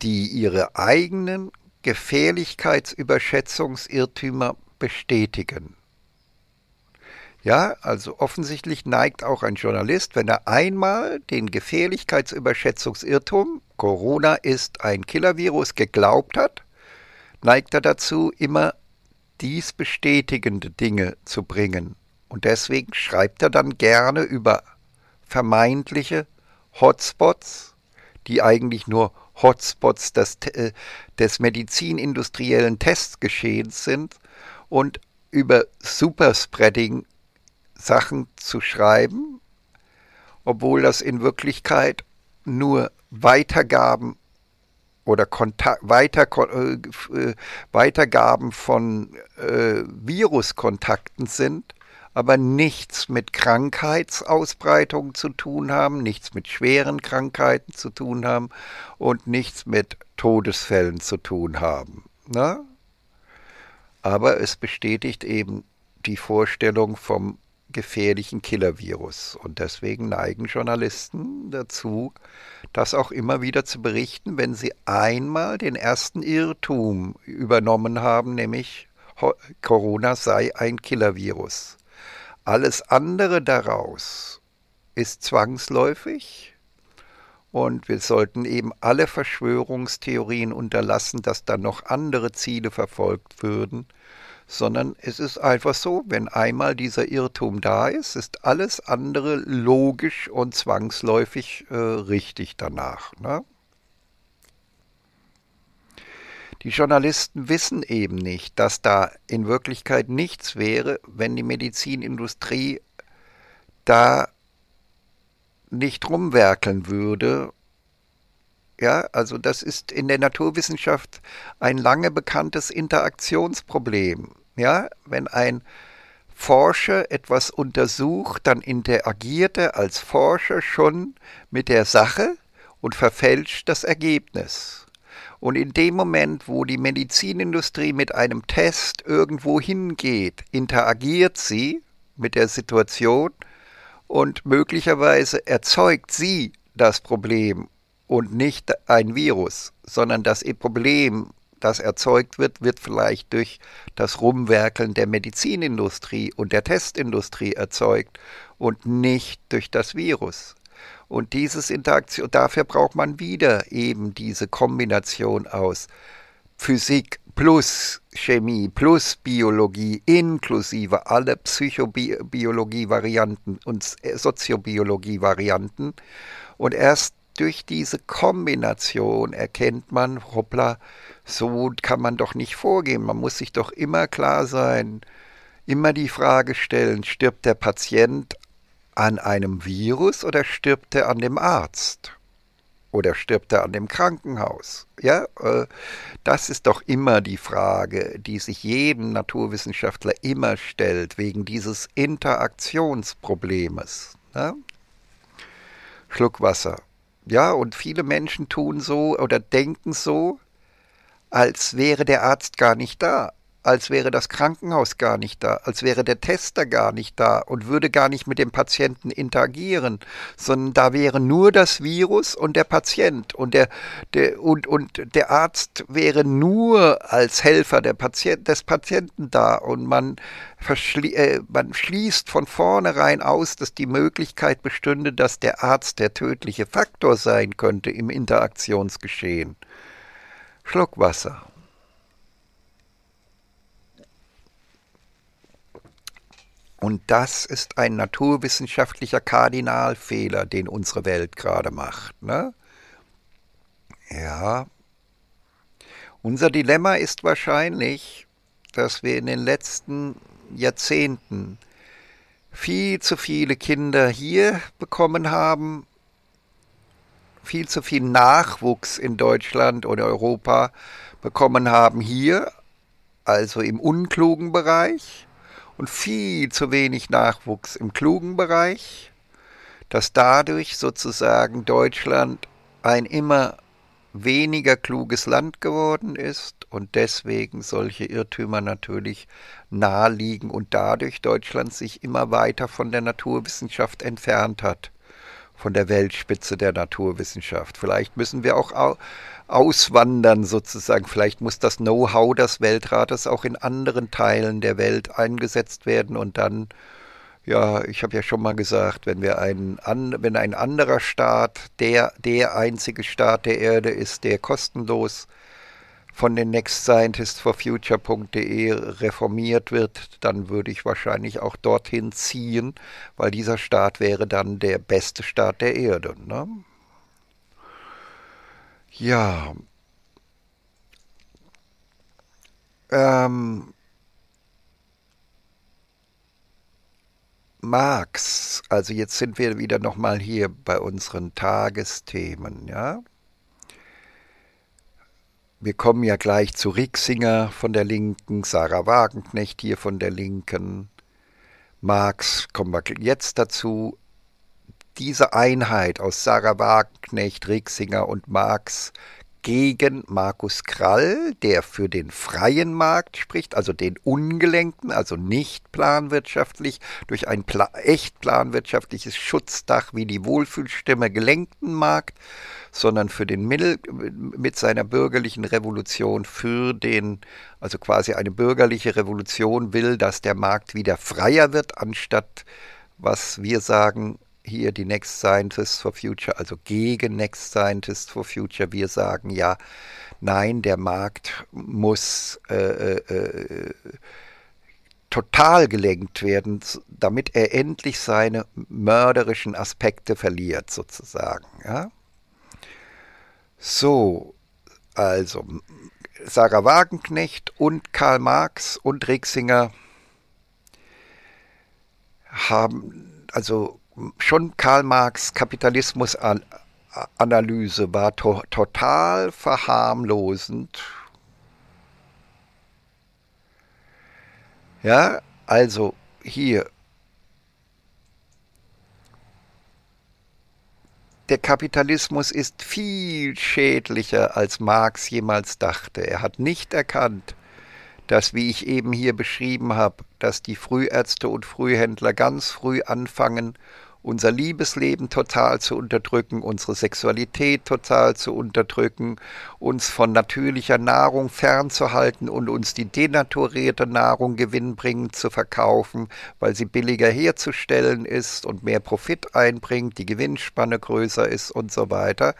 die ihre eigenen Gefährlichkeitsüberschätzungsirrtümer bestätigen. Ja, also offensichtlich neigt auch ein Journalist, wenn er einmal den Gefährlichkeitsüberschätzungsirrtum, Corona ist ein Killervirus, geglaubt hat, neigt er dazu, immer dies bestätigende Dinge zu bringen. Und deswegen schreibt er dann gerne über vermeintliche Hotspots, die eigentlich nur Hotspots des, äh, des medizinindustriellen Testgeschehens sind und über Superspreading Sachen zu schreiben, obwohl das in Wirklichkeit nur Weitergaben oder Kontak Weiter äh, äh, Weitergaben von äh, Viruskontakten sind aber nichts mit Krankheitsausbreitung zu tun haben, nichts mit schweren Krankheiten zu tun haben und nichts mit Todesfällen zu tun haben. Ne? Aber es bestätigt eben die Vorstellung vom gefährlichen Killer-Virus. Und deswegen neigen Journalisten dazu, das auch immer wieder zu berichten, wenn sie einmal den ersten Irrtum übernommen haben, nämlich Corona sei ein Killer-Virus. Alles andere daraus ist zwangsläufig und wir sollten eben alle Verschwörungstheorien unterlassen, dass dann noch andere Ziele verfolgt würden, sondern es ist einfach so, wenn einmal dieser Irrtum da ist, ist alles andere logisch und zwangsläufig äh, richtig danach. Ne? Die Journalisten wissen eben nicht, dass da in Wirklichkeit nichts wäre, wenn die Medizinindustrie da nicht rumwerkeln würde. Ja, also das ist in der Naturwissenschaft ein lange bekanntes Interaktionsproblem. Ja, wenn ein Forscher etwas untersucht, dann interagiert er als Forscher schon mit der Sache und verfälscht das Ergebnis. Und in dem Moment, wo die Medizinindustrie mit einem Test irgendwo hingeht, interagiert sie mit der Situation und möglicherweise erzeugt sie das Problem und nicht ein Virus, sondern das Problem, das erzeugt wird, wird vielleicht durch das Rumwerkeln der Medizinindustrie und der Testindustrie erzeugt und nicht durch das Virus. Und dieses Interaktion, dafür braucht man wieder eben diese Kombination aus Physik plus Chemie plus Biologie inklusive alle Psychobiologie-Varianten und äh, Soziobiologie-Varianten. Und erst durch diese Kombination erkennt man, hoppla, so kann man doch nicht vorgehen. Man muss sich doch immer klar sein, immer die Frage stellen, stirbt der Patient an einem Virus oder stirbt er an dem Arzt? Oder stirbt er an dem Krankenhaus? Ja, äh, das ist doch immer die Frage, die sich jedem Naturwissenschaftler immer stellt, wegen dieses Interaktionsproblems. Ja? Ne? Schluck Wasser. Ja, und viele Menschen tun so oder denken so, als wäre der Arzt gar nicht da als wäre das Krankenhaus gar nicht da, als wäre der Tester gar nicht da und würde gar nicht mit dem Patienten interagieren, sondern da wäre nur das Virus und der Patient und der, der und, und der Arzt wäre nur als Helfer der Patient, des Patienten da und man, äh, man schließt von vornherein aus, dass die Möglichkeit bestünde, dass der Arzt der tödliche Faktor sein könnte im Interaktionsgeschehen. Schluck Wasser. Und das ist ein naturwissenschaftlicher Kardinalfehler, den unsere Welt gerade macht. Ne? Ja. Unser Dilemma ist wahrscheinlich, dass wir in den letzten Jahrzehnten viel zu viele Kinder hier bekommen haben, viel zu viel Nachwuchs in Deutschland oder Europa bekommen haben hier, also im unklugen Bereich und viel zu wenig Nachwuchs im klugen Bereich, dass dadurch sozusagen Deutschland ein immer weniger kluges Land geworden ist und deswegen solche Irrtümer natürlich naheliegen und dadurch Deutschland sich immer weiter von der Naturwissenschaft entfernt hat, von der Weltspitze der Naturwissenschaft. Vielleicht müssen wir auch auswandern sozusagen. Vielleicht muss das Know-how des Weltrates auch in anderen Teilen der Welt eingesetzt werden und dann, ja, ich habe ja schon mal gesagt, wenn wir einen an, wenn ein anderer Staat der der einzige Staat der Erde ist, der kostenlos von den Next for Future.de reformiert wird, dann würde ich wahrscheinlich auch dorthin ziehen, weil dieser Staat wäre dann der beste Staat der Erde. Ne? Ja. Ähm, Marx, also jetzt sind wir wieder nochmal hier bei unseren Tagesthemen, ja. Wir kommen ja gleich zu Rixinger von der Linken, Sarah Wagenknecht hier von der Linken, Marx kommen wir jetzt dazu, diese Einheit aus Sarah Wagenknecht, Rixinger und Marx gegen Markus Krall, der für den freien Markt spricht, also den ungelenkten, also nicht planwirtschaftlich, durch ein Pla echt planwirtschaftliches Schutzdach wie die Wohlfühlstimme gelenkten Markt, sondern für den Mittel mit seiner bürgerlichen Revolution für den, also quasi eine bürgerliche Revolution will, dass der Markt wieder freier wird, anstatt was wir sagen, hier die Next Scientists for Future, also gegen Next Scientists for Future. Wir sagen ja, nein, der Markt muss äh, äh, äh total gelenkt werden, damit er endlich seine mörderischen Aspekte verliert, sozusagen. Ja? So, also Sarah Wagenknecht und Karl Marx und Rixinger haben also schon Karl Marx Kapitalismusanalyse war to total verharmlosend. Ja, also hier der Kapitalismus ist viel schädlicher, als Marx jemals dachte. Er hat nicht erkannt, dass, wie ich eben hier beschrieben habe, dass die Frühärzte und Frühhändler ganz früh anfangen, unser Liebesleben total zu unterdrücken, unsere Sexualität total zu unterdrücken, uns von natürlicher Nahrung fernzuhalten und uns die denaturierte Nahrung gewinnbringend zu verkaufen, weil sie billiger herzustellen ist und mehr Profit einbringt, die Gewinnspanne größer ist und so weiter.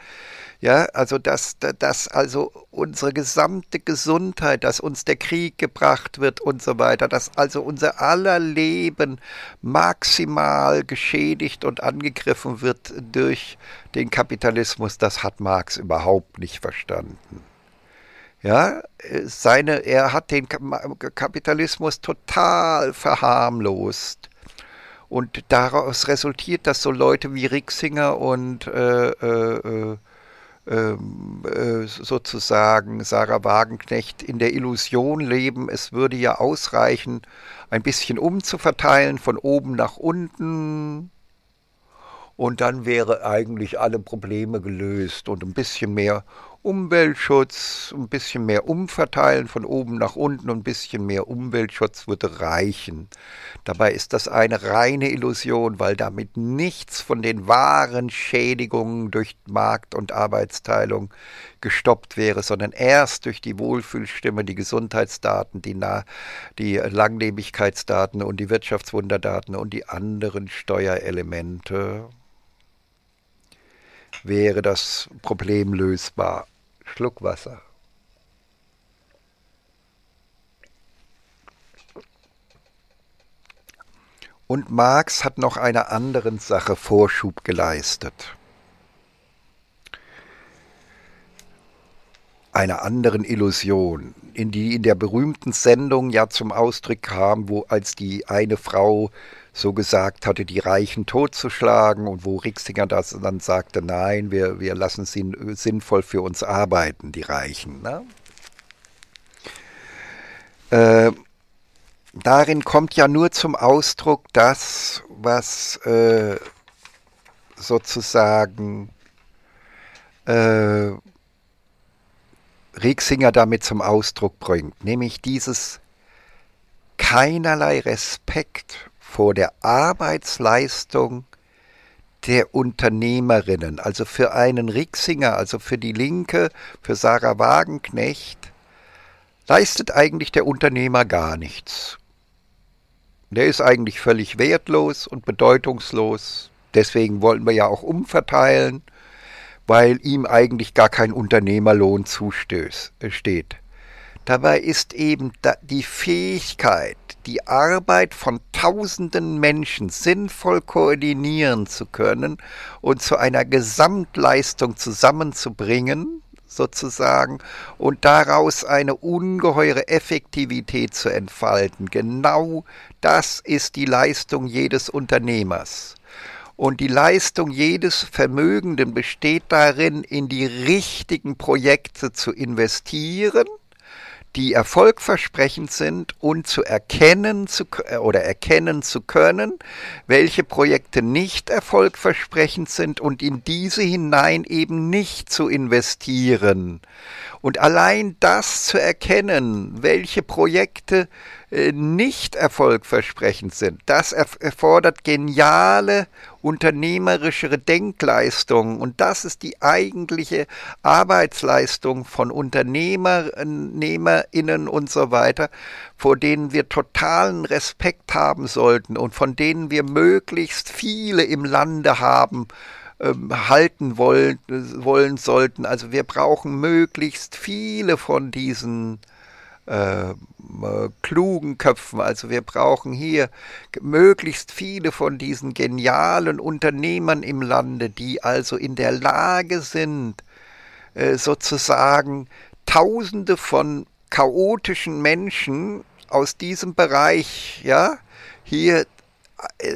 Ja, also dass, dass also unsere gesamte Gesundheit, dass uns der Krieg gebracht wird und so weiter, dass also unser aller Leben maximal geschädigt und angegriffen wird durch den Kapitalismus, das hat Marx überhaupt nicht verstanden. Ja, äh, seine, er hat den Kapitalismus total verharmlost. Und daraus resultiert, dass so Leute wie Rixinger und äh, äh, äh ähm, äh, sozusagen Sarah Wagenknecht in der Illusion leben, es würde ja ausreichen, ein bisschen umzuverteilen von oben nach unten und dann wäre eigentlich alle Probleme gelöst und ein bisschen mehr Umweltschutz, ein bisschen mehr umverteilen von oben nach unten und ein bisschen mehr Umweltschutz würde reichen. Dabei ist das eine reine Illusion, weil damit nichts von den wahren Schädigungen durch Markt- und Arbeitsteilung gestoppt wäre, sondern erst durch die Wohlfühlstimme, die Gesundheitsdaten, die, nah die Langlebigkeitsdaten und die Wirtschaftswunderdaten und die anderen Steuerelemente wäre das Problem lösbar. Schluck Wasser. Und Marx hat noch einer anderen Sache Vorschub geleistet. Einer anderen Illusion, in die in der berühmten Sendung ja zum Ausdruck kam, wo als die eine Frau äh, so gesagt hatte, die Reichen totzuschlagen und wo Rixinger das dann sagte, nein, wir, wir lassen sie äh, sinnvoll für uns arbeiten, die Reichen. Ne? Äh, darin kommt ja nur zum Ausdruck das, was äh, sozusagen äh, Rixinger damit zum Ausdruck bringt, nämlich dieses keinerlei Respekt vor der Arbeitsleistung der Unternehmerinnen. Also für einen Rixinger, also für die Linke, für Sarah Wagenknecht, leistet eigentlich der Unternehmer gar nichts. Der ist eigentlich völlig wertlos und bedeutungslos. Deswegen wollten wir ja auch umverteilen, weil ihm eigentlich gar kein Unternehmerlohn zusteht. Äh, Dabei ist eben die Fähigkeit, die Arbeit von tausenden Menschen sinnvoll koordinieren zu können und zu einer Gesamtleistung zusammenzubringen, sozusagen, und daraus eine ungeheure Effektivität zu entfalten. Genau das ist die Leistung jedes Unternehmers. Und die Leistung jedes Vermögenden besteht darin, in die richtigen Projekte zu investieren – die erfolgversprechend sind und zu erkennen zu, äh, oder erkennen zu können, welche Projekte nicht erfolgversprechend sind und in diese hinein eben nicht zu investieren. Und allein das zu erkennen, welche Projekte äh, nicht erfolgversprechend sind. Das erfordert geniale unternehmerischere Denkleistungen und das ist die eigentliche Arbeitsleistung von Unternehmerinnen und so weiter, vor denen wir totalen Respekt haben sollten und von denen wir möglichst viele im Lande haben ähm, halten wollen, äh, wollen sollten. Also wir brauchen möglichst viele von diesen äh, äh, klugen Köpfen. Also wir brauchen hier möglichst viele von diesen genialen Unternehmern im Lande, die also in der Lage sind, äh, sozusagen Tausende von chaotischen Menschen aus diesem Bereich, ja, hier äh,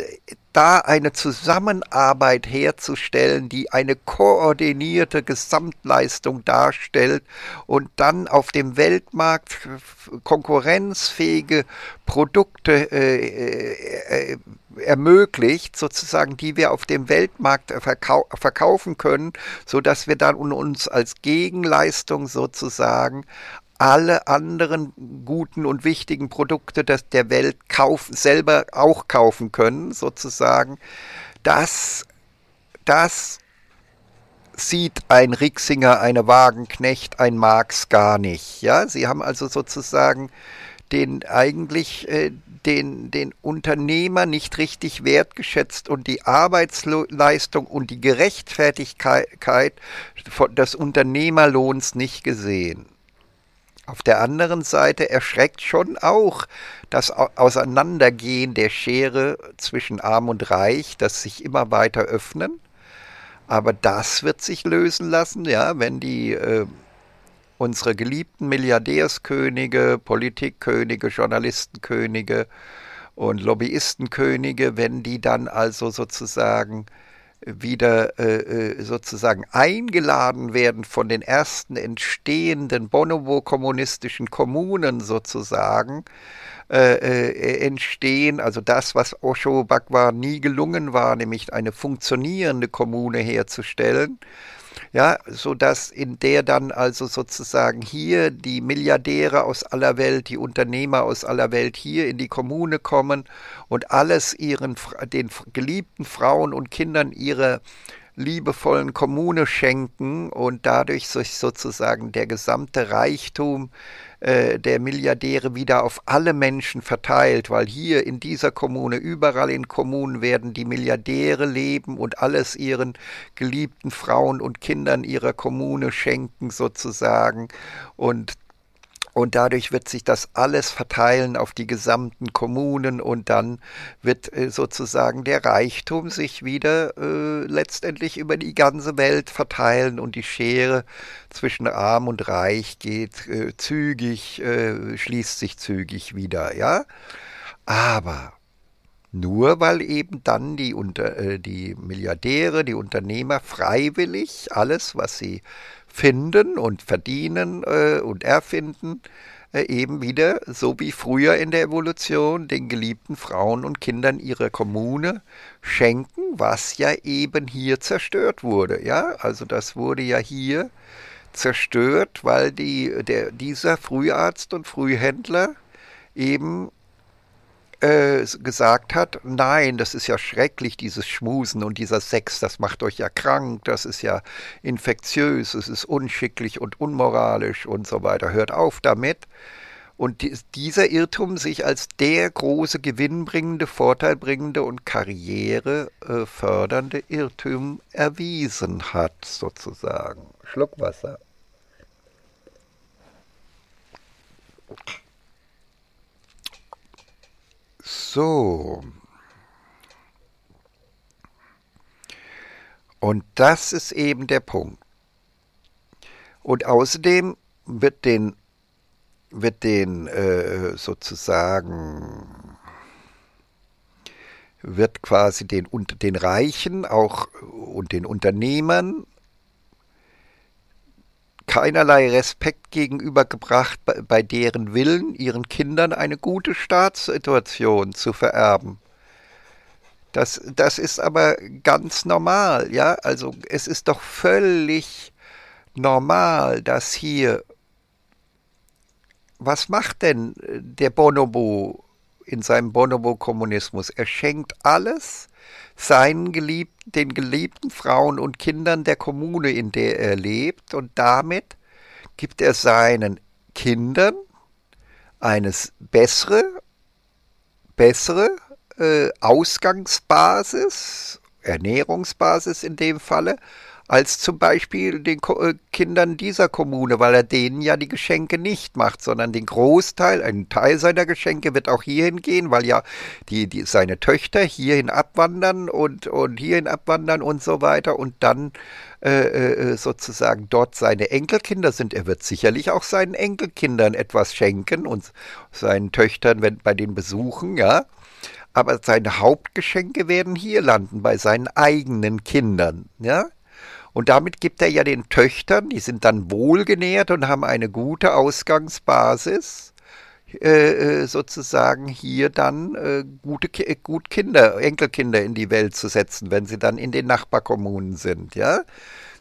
da eine Zusammenarbeit herzustellen, die eine koordinierte Gesamtleistung darstellt und dann auf dem Weltmarkt konkurrenzfähige Produkte äh, äh, äh, ermöglicht, sozusagen, die wir auf dem Weltmarkt äh, verkau verkaufen können, sodass wir dann uns als Gegenleistung sozusagen alle anderen guten und wichtigen Produkte des, der Welt kauf, selber auch kaufen können, sozusagen. Das, das sieht ein Rixinger, eine Wagenknecht, ein Marx gar nicht. Ja, sie haben also sozusagen den eigentlich äh, den, den Unternehmer nicht richtig wertgeschätzt und die Arbeitsleistung und die Gerechtfertigkeit des Unternehmerlohns nicht gesehen. Auf der anderen Seite erschreckt schon auch das Auseinandergehen der Schere zwischen Arm und Reich, das sich immer weiter öffnen. Aber das wird sich lösen lassen, ja, wenn die äh, unsere geliebten Milliardärskönige, Politikkönige, Journalistenkönige und Lobbyistenkönige, wenn die dann also sozusagen wieder äh, äh, sozusagen eingeladen werden von den ersten entstehenden bonobo-kommunistischen Kommunen sozusagen, äh, äh entstehen, also das, was Osho Bhagwan nie gelungen war, nämlich eine funktionierende Kommune herzustellen, ja, sodass in der dann also sozusagen hier die Milliardäre aus aller Welt, die Unternehmer aus aller Welt hier in die Kommune kommen und alles ihren, den geliebten Frauen und Kindern ihre liebevollen Kommune schenken und dadurch sich sozusagen der gesamte Reichtum äh, der Milliardäre wieder auf alle Menschen verteilt, weil hier in dieser Kommune, überall in Kommunen werden die Milliardäre leben und alles ihren geliebten Frauen und Kindern ihrer Kommune schenken sozusagen und und dadurch wird sich das alles verteilen auf die gesamten Kommunen und dann wird äh, sozusagen der Reichtum sich wieder äh, letztendlich über die ganze Welt verteilen und die Schere zwischen arm und reich geht äh, zügig, äh, schließt sich zügig wieder, ja. Aber nur weil eben dann die, Unter äh, die Milliardäre, die Unternehmer freiwillig alles, was sie finden und verdienen äh, und erfinden, äh, eben wieder, so wie früher in der Evolution, den geliebten Frauen und Kindern ihrer Kommune schenken, was ja eben hier zerstört wurde. Ja, also das wurde ja hier zerstört, weil die, der, dieser Früharzt und Frühhändler eben äh, gesagt hat, nein, das ist ja schrecklich, dieses Schmusen und dieser Sex, das macht euch ja krank, das ist ja infektiös, es ist unschicklich und unmoralisch und so weiter, hört auf damit. Und dieser Irrtum sich als der große gewinnbringende, vorteilbringende und karrierefördernde äh, Irrtum erwiesen hat, sozusagen. Schluck Wasser. So. Und das ist eben der Punkt. Und außerdem wird den, wird den äh, sozusagen, wird quasi den, den Reichen auch und den Unternehmern keinerlei Respekt gegenübergebracht, bei deren Willen ihren Kindern eine gute Staatssituation zu vererben. Das, das ist aber ganz normal, ja. Also es ist doch völlig normal, dass hier. Was macht denn der Bonobo in seinem Bonobo-Kommunismus? Er schenkt alles seinen geliebten, den geliebten Frauen und Kindern der Kommune, in der er lebt, und damit gibt er seinen Kindern eine bessere, bessere äh, Ausgangsbasis, Ernährungsbasis in dem Falle, als zum Beispiel den Ko äh, Kindern dieser Kommune, weil er denen ja die Geschenke nicht macht, sondern den Großteil, einen Teil seiner Geschenke wird auch hierhin gehen, weil ja die, die, seine Töchter hierhin abwandern und, und hierhin abwandern und so weiter und dann äh, äh, sozusagen dort seine Enkelkinder sind. Er wird sicherlich auch seinen Enkelkindern etwas schenken und seinen Töchtern wenn, bei den Besuchen, ja. Aber seine Hauptgeschenke werden hier landen, bei seinen eigenen Kindern, ja. Und damit gibt er ja den Töchtern, die sind dann wohlgenährt und haben eine gute Ausgangsbasis, äh, äh sozusagen hier dann äh, gute gut Kinder, Enkelkinder in die Welt zu setzen, wenn sie dann in den Nachbarkommunen sind. Ja?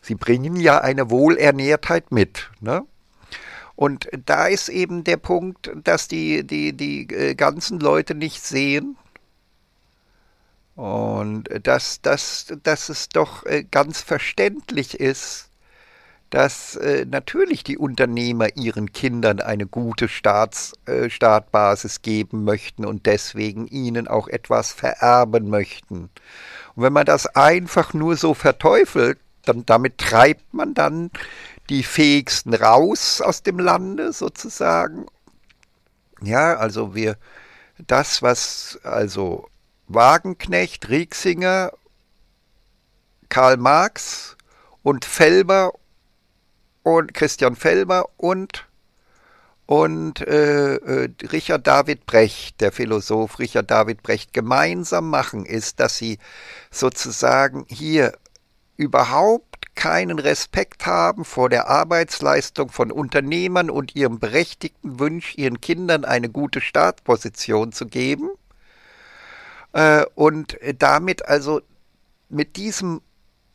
Sie bringen ja eine Wohlernährtheit mit. Ne? Und da ist eben der Punkt, dass die, die, die äh, ganzen Leute nicht sehen, und äh, dass, dass, dass es doch äh, ganz verständlich ist, dass äh, natürlich die Unternehmer ihren Kindern eine gute Staats, Startbasis geben möchten und deswegen ihnen auch etwas vererben möchten. Und wenn man das einfach nur so verteufelt, dann, damit treibt man dann die Fähigsten raus aus dem Lande sozusagen. Ja, also wir, das, was also Wagenknecht, Rieksinger, Karl Marx und Felber und Christian Felber und und äh, äh, Richard David Brecht, der Philosoph Richard David Brecht, gemeinsam machen, ist, dass sie sozusagen hier überhaupt keinen Respekt haben vor der Arbeitsleistung von Unternehmern und ihrem berechtigten Wunsch, ihren Kindern eine gute Startposition zu geben äh, und damit also mit diesem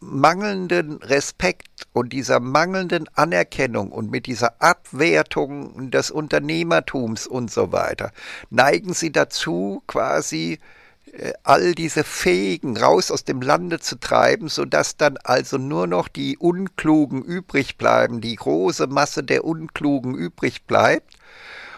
mangelnden Respekt und dieser mangelnden Anerkennung und mit dieser Abwertung des Unternehmertums und so weiter neigen sie dazu, quasi äh, all diese Fähigen raus aus dem Lande zu treiben, sodass dann also nur noch die Unklugen übrig bleiben, die große Masse der Unklugen übrig bleibt.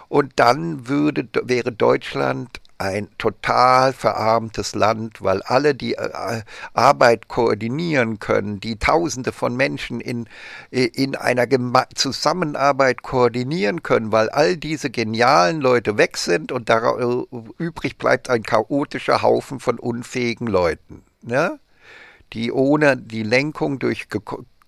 Und dann würde, wäre Deutschland ein total verarmtes Land, weil alle, die äh, Arbeit koordinieren können, die Tausende von Menschen in, äh, in einer Geme Zusammenarbeit koordinieren können, weil all diese genialen Leute weg sind und darauf äh, übrig bleibt ein chaotischer Haufen von unfähigen Leuten. Ne? die ohne die Lenkung durch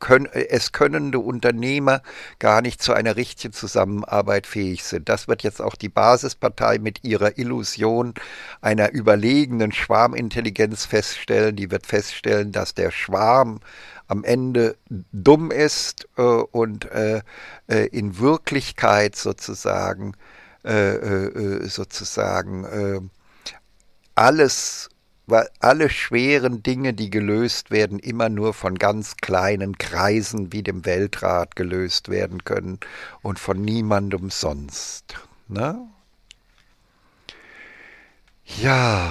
können, es könnende Unternehmer gar nicht zu einer richtigen Zusammenarbeit fähig sind. Das wird jetzt auch die Basispartei mit ihrer Illusion einer überlegenen Schwarmintelligenz feststellen. Die wird feststellen, dass der Schwarm am Ende dumm ist äh, und äh, äh in Wirklichkeit sozusagen äh, äh, äh sozusagen alles weil alle schweren Dinge, die gelöst werden, immer nur von ganz kleinen Kreisen wie dem Weltrat gelöst werden können und von niemandem sonst. Ne? Ja,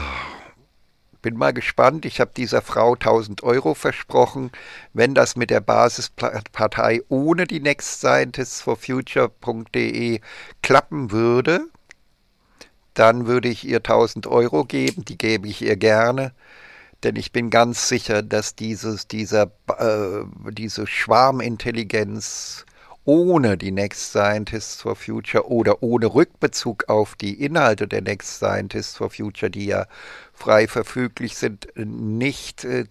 bin mal gespannt. Ich habe dieser Frau 1000 Euro versprochen, wenn das mit der Basispartei ohne die Next Scientists for Future.de klappen würde dann würde ich ihr 1000 Euro geben, die gebe ich ihr gerne, denn ich bin ganz sicher, dass dieses, dieser, äh, diese Schwarmintelligenz ohne die Next Scientists for Future oder ohne Rückbezug auf die Inhalte der Next Scientists for Future, die ja frei verfüglich sind, nicht äh,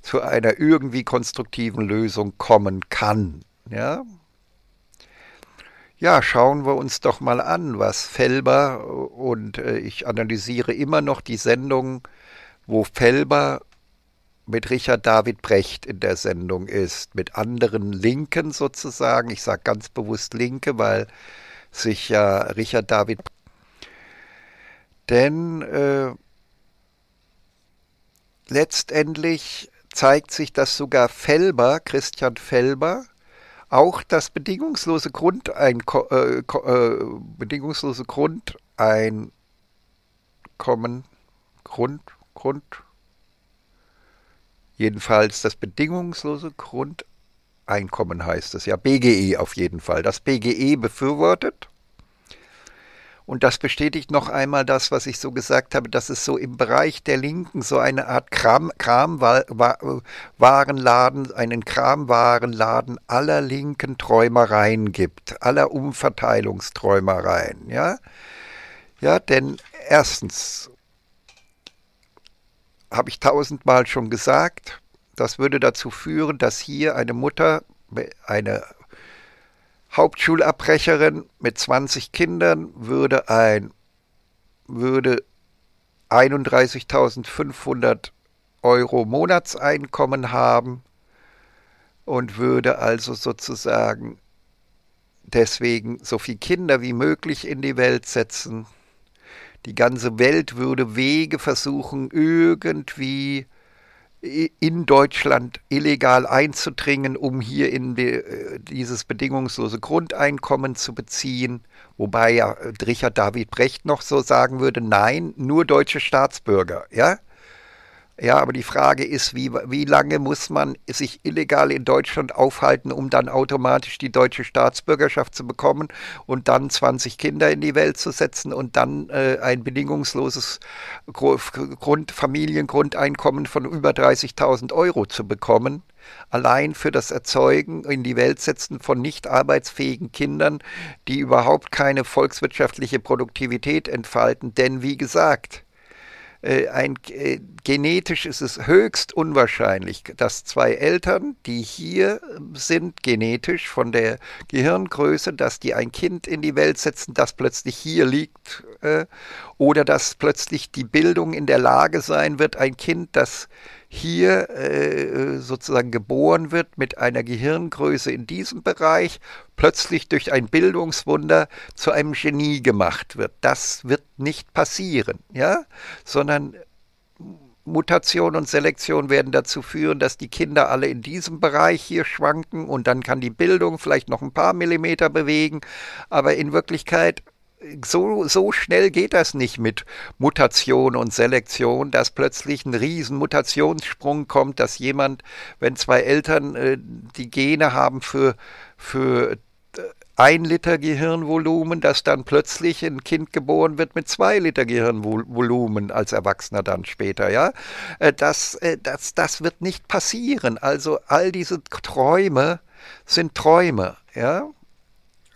zu einer irgendwie konstruktiven Lösung kommen kann. Ja, ja, schauen wir uns doch mal an, was Felber äh, und äh, ich analysiere immer noch die Sendung, wo Felber mit Richard David Brecht in der Sendung ist, mit anderen Linken sozusagen. Ich sage ganz bewusst Linke, weil sich ja Richard David. Denn äh, letztendlich zeigt sich, dass sogar Felber, Christian Felber, auch das bedingungslose Grundeinko äh, äh, bedingungslose Grundeinkommen, Grund, Grund, jedenfalls das bedingungslose Grundeinkommen heißt es ja, BGE auf jeden Fall, das BGE befürwortet und das bestätigt noch einmal das, was ich so gesagt habe, dass es so im Bereich der Linken so eine Art Kram, Kramwarenladen, einen Kramwarenladen aller linken Träumereien gibt, aller Umverteilungsträumereien. Ja, ja denn erstens habe ich tausendmal schon gesagt, das würde dazu führen, dass hier eine Mutter, eine Hauptschulabbrecherin mit 20 Kindern würde ein würde 31.500 Euro Monatseinkommen haben und würde also sozusagen deswegen so viele Kinder wie möglich in die Welt setzen. Die ganze Welt würde Wege versuchen, irgendwie in Deutschland illegal einzudringen, um hier in die, äh, dieses bedingungslose Grundeinkommen zu beziehen. Wobei ja äh, Richard David Brecht noch so sagen würde, nein, nur deutsche Staatsbürger. Ja? Ja, aber die Frage ist, wie, wie lange muss man sich illegal in Deutschland aufhalten, um dann automatisch die deutsche Staatsbürgerschaft zu bekommen und dann 20 Kinder in die Welt zu setzen und dann äh, ein bedingungsloses Grund, Familiengrundeinkommen von über 30.000 Euro zu bekommen? allein für das Erzeugen, in die Welt setzen von nicht arbeitsfähigen Kindern, die überhaupt keine volkswirtschaftliche Produktivität entfalten. Denn wie gesagt, äh, ein, äh, genetisch ist es höchst unwahrscheinlich, dass zwei Eltern, die hier ähm, sind, genetisch von der Gehirngröße, dass die ein Kind in die Welt setzen, das plötzlich hier liegt äh, oder dass plötzlich die Bildung in der Lage sein wird, ein Kind, das hier äh, sozusagen geboren wird mit einer Gehirngröße in diesem Bereich, plötzlich durch ein Bildungswunder zu einem Genie gemacht wird. Das wird nicht passieren, ja, sondern Mutation und Selektion werden dazu führen, dass die Kinder alle in diesem Bereich hier schwanken und dann kann die Bildung vielleicht noch ein paar Millimeter bewegen. Aber in Wirklichkeit so, so schnell geht das nicht mit Mutation und Selektion, dass plötzlich ein riesen Mutationssprung kommt, dass jemand, wenn zwei Eltern äh, die Gene haben für, für ein Liter Gehirnvolumen, dass dann plötzlich ein Kind geboren wird mit zwei Liter Gehirnvolumen als Erwachsener dann später, ja. Äh, das, äh, das, das wird nicht passieren. Also all diese Träume sind Träume, ja.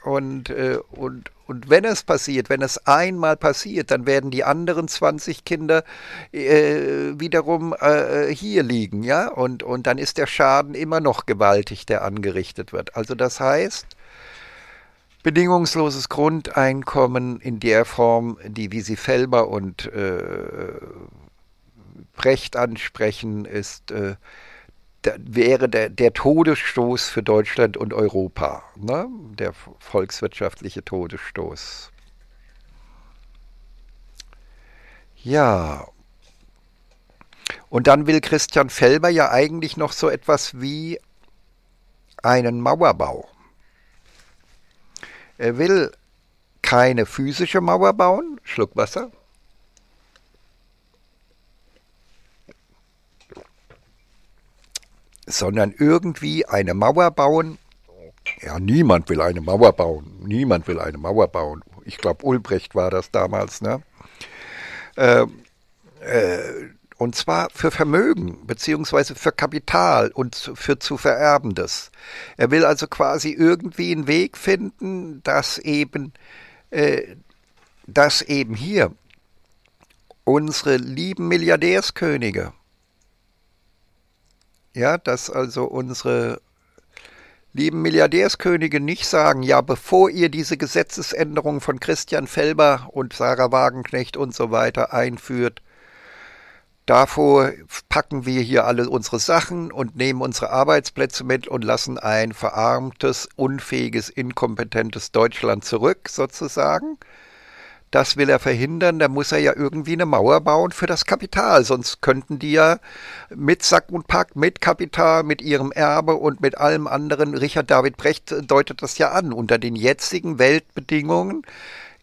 Und, äh, und, und wenn es passiert, wenn es einmal passiert, dann werden die anderen 20 Kinder äh, wiederum äh, hier liegen, ja, und, und dann ist der Schaden immer noch gewaltig, der angerichtet wird. Also das heißt, bedingungsloses Grundeinkommen in der Form, die wie sie Felber und äh, Precht ansprechen, ist äh, wäre der, der, Todesstoß für Deutschland und Europa, ne? der volkswirtschaftliche Todesstoß. Ja. Und dann will Christian Felber ja eigentlich noch so etwas wie einen Mauerbau. Er will keine physische Mauer bauen, Schluckwasser, sondern irgendwie eine Mauer bauen. Ja, niemand will eine Mauer bauen. Niemand will eine Mauer bauen. Ich glaube, Ulbrecht war das damals. Ne? Äh, äh, und zwar für Vermögen beziehungsweise für Kapital und für zu vererbendes. Er will also quasi irgendwie einen Weg finden, dass eben, äh, dass eben hier unsere lieben Milliardärskönige, ja, dass also unsere lieben Milliardärskönige nicht sagen, ja, bevor ihr diese Gesetzesänderung von Christian Felber und Sarah Wagenknecht und so weiter einführt, davor packen wir hier alle unsere Sachen und nehmen unsere Arbeitsplätze mit und lassen ein verarmtes, unfähiges, inkompetentes Deutschland zurück, sozusagen. Das will er verhindern. Da muss er ja irgendwie eine Mauer bauen für das Kapital. Sonst könnten die ja mit Sack und Pack, mit Kapital, mit ihrem Erbe und mit allem anderen, Richard David Brecht deutet das ja an, unter den jetzigen Weltbedingungen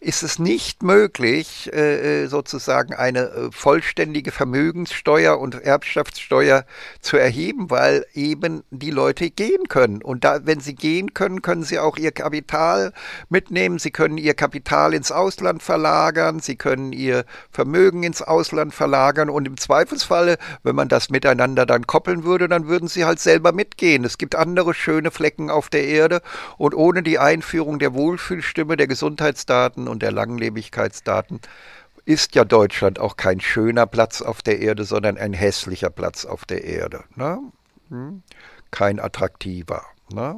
ist es nicht möglich, äh, äh, sozusagen eine äh, vollständige Vermögenssteuer und Erbschaftssteuer zu erheben, weil eben die Leute gehen können. Und da, wenn sie gehen können, können sie auch ihr Kapital mitnehmen, sie können ihr Kapital ins Ausland verlagern, sie können ihr Vermögen ins Ausland verlagern und im Zweifelsfalle, wenn man das miteinander dann koppeln würde, dann würden sie halt selber mitgehen. Es gibt andere schöne Flecken auf der Erde und ohne die Einführung der Wohlfühlstimme, der Gesundheitsdaten, und der Langlebigkeitsdaten ist ja Deutschland auch kein schöner Platz auf der Erde, sondern ein hässlicher Platz auf der Erde. Ne? Hm? Kein attraktiver. Ne?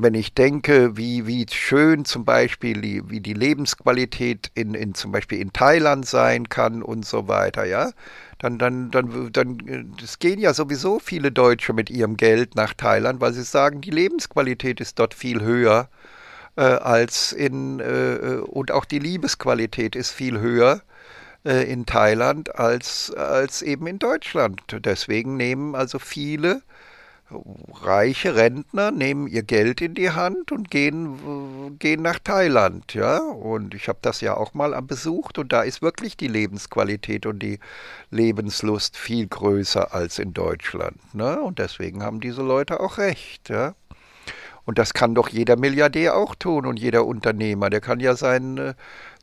wenn ich denke, wie, wie schön zum Beispiel die, wie die Lebensqualität in, in zum Beispiel in Thailand sein kann und so weiter, ja, dann, dann, dann, dann das äh, gehen ja sowieso viele Deutsche mit ihrem Geld nach Thailand, weil sie sagen, die Lebensqualität ist dort viel höher äh, als in äh, und auch die Liebesqualität ist viel höher äh, in Thailand als, als eben in Deutschland. Deswegen nehmen also viele reiche Rentner nehmen ihr Geld in die Hand und gehen, gehen nach Thailand, ja. Und ich habe das ja auch mal besucht und da ist wirklich die Lebensqualität und die Lebenslust viel größer als in Deutschland. Ne? Und deswegen haben diese Leute auch recht, ja. Und das kann doch jeder Milliardär auch tun und jeder Unternehmer. Der kann ja seinen äh,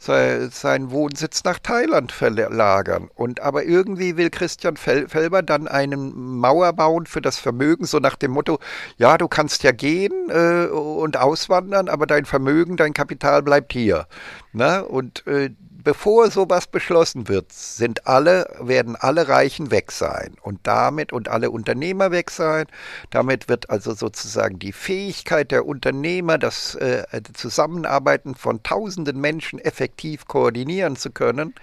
seinen Wohnsitz nach Thailand verlagern. Und aber irgendwie will Christian Felber dann einen Mauer bauen für das Vermögen, so nach dem Motto, ja, du kannst ja gehen äh, und auswandern, aber dein Vermögen, dein Kapital bleibt hier. Na? Und äh, bevor sowas beschlossen wird, sind alle, werden alle Reichen weg sein und damit und alle Unternehmer weg sein. Damit wird also sozusagen die Fähigkeit der Unternehmer, das äh, äh, Zusammenarbeiten von tausenden Menschen effektiv koordinieren zu können,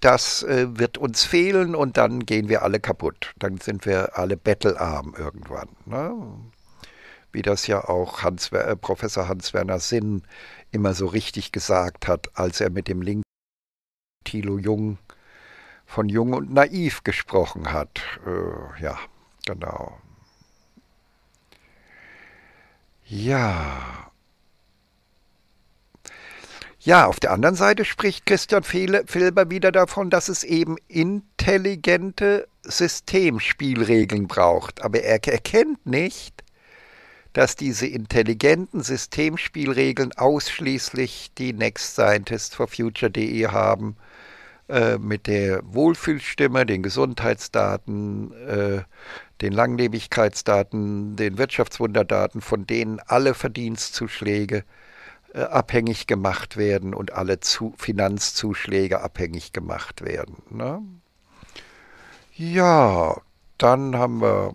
das äh, wird uns fehlen und dann gehen wir alle kaputt. Dann sind wir alle bettelarm irgendwann. Ne? Wie das ja auch Hans, äh, Professor Hans-Werner Sinn immer so richtig gesagt hat, als er mit dem Link Thilo Jung von Jung und Naiv gesprochen hat. Äh, ja, genau. Ja. Ja, auf der anderen Seite spricht Christian Filber wieder davon, dass es eben intelligente Systemspielregeln braucht. Aber er erkennt nicht, dass diese intelligenten Systemspielregeln ausschließlich die Next Scientist for Future.de haben äh, mit der Wohlfühlstimme, den Gesundheitsdaten, äh, den Langlebigkeitsdaten, den Wirtschaftswunderdaten, von denen alle Verdienstzuschläge äh, abhängig gemacht werden und alle Zu Finanzzuschläge abhängig gemacht werden. Ne? Ja, dann haben wir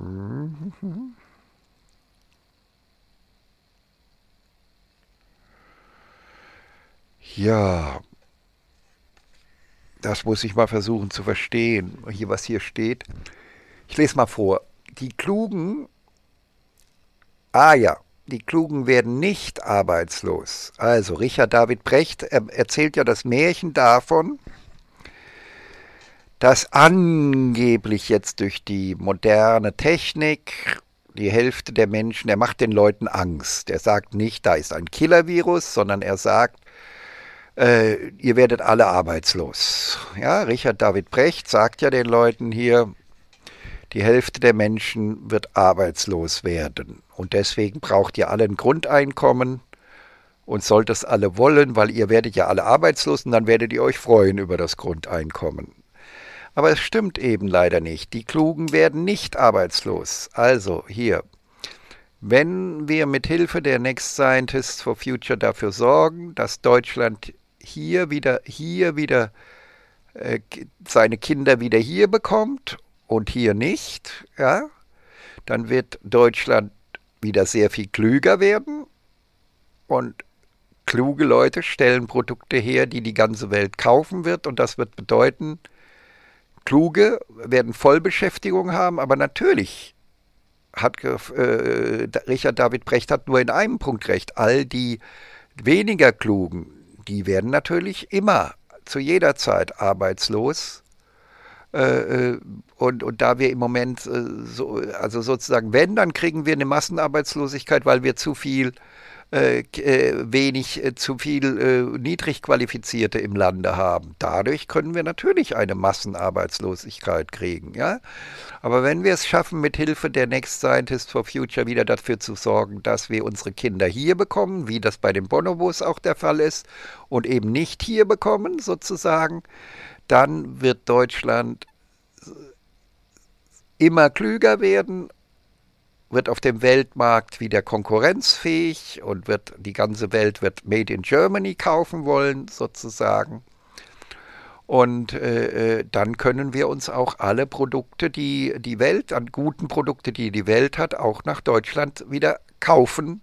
mm Ja, das muss ich mal versuchen zu verstehen, hier, was hier steht. Ich lese mal vor. Die Klugen, ah ja, die Klugen werden nicht arbeitslos. Also Richard David Brecht erzählt ja das Märchen davon, dass angeblich jetzt durch die moderne Technik die Hälfte der Menschen, er macht den Leuten Angst. Er sagt nicht, da ist ein Killer-Virus, sondern er sagt, äh, ihr werdet alle arbeitslos. Ja, Richard David Brecht sagt ja den Leuten hier, die Hälfte der Menschen wird arbeitslos werden. Und deswegen braucht ihr alle ein Grundeinkommen und sollt es alle wollen, weil ihr werdet ja alle arbeitslos und dann werdet ihr euch freuen über das Grundeinkommen. Aber es stimmt eben leider nicht. Die Klugen werden nicht arbeitslos. Also hier, wenn wir mit Hilfe der Next Scientists for Future dafür sorgen, dass Deutschland hier wieder, hier wieder äh, seine Kinder wieder hier bekommt und hier nicht, ja, dann wird Deutschland wieder sehr viel klüger werden und kluge Leute stellen Produkte her, die die ganze Welt kaufen wird und das wird bedeuten, kluge werden Vollbeschäftigung haben, aber natürlich hat äh, Richard David Brecht hat nur in einem Punkt recht. All die weniger klugen, die werden natürlich immer zu jeder Zeit arbeitslos. Äh, äh, und, und da wir im Moment äh, so, also sozusagen, wenn, dann kriegen wir eine Massenarbeitslosigkeit, weil wir zu viel äh, äh, wenig äh, zu viel Niedrigqualifizierte im Lande haben. Dadurch können wir natürlich eine Massenarbeitslosigkeit kriegen. Ja? Aber wenn wir es schaffen, mit Hilfe der Next Scientist for Future wieder dafür zu sorgen, dass wir unsere Kinder hier bekommen, wie das bei den Bonobos auch der Fall ist, und eben nicht hier bekommen, sozusagen, dann wird Deutschland immer klüger werden wird auf dem Weltmarkt wieder konkurrenzfähig und wird die ganze Welt wird Made in Germany kaufen wollen sozusagen. Und äh, äh, dann können wir uns auch alle Produkte, die die Welt, an guten Produkte, die die Welt hat, auch nach Deutschland wieder kaufen.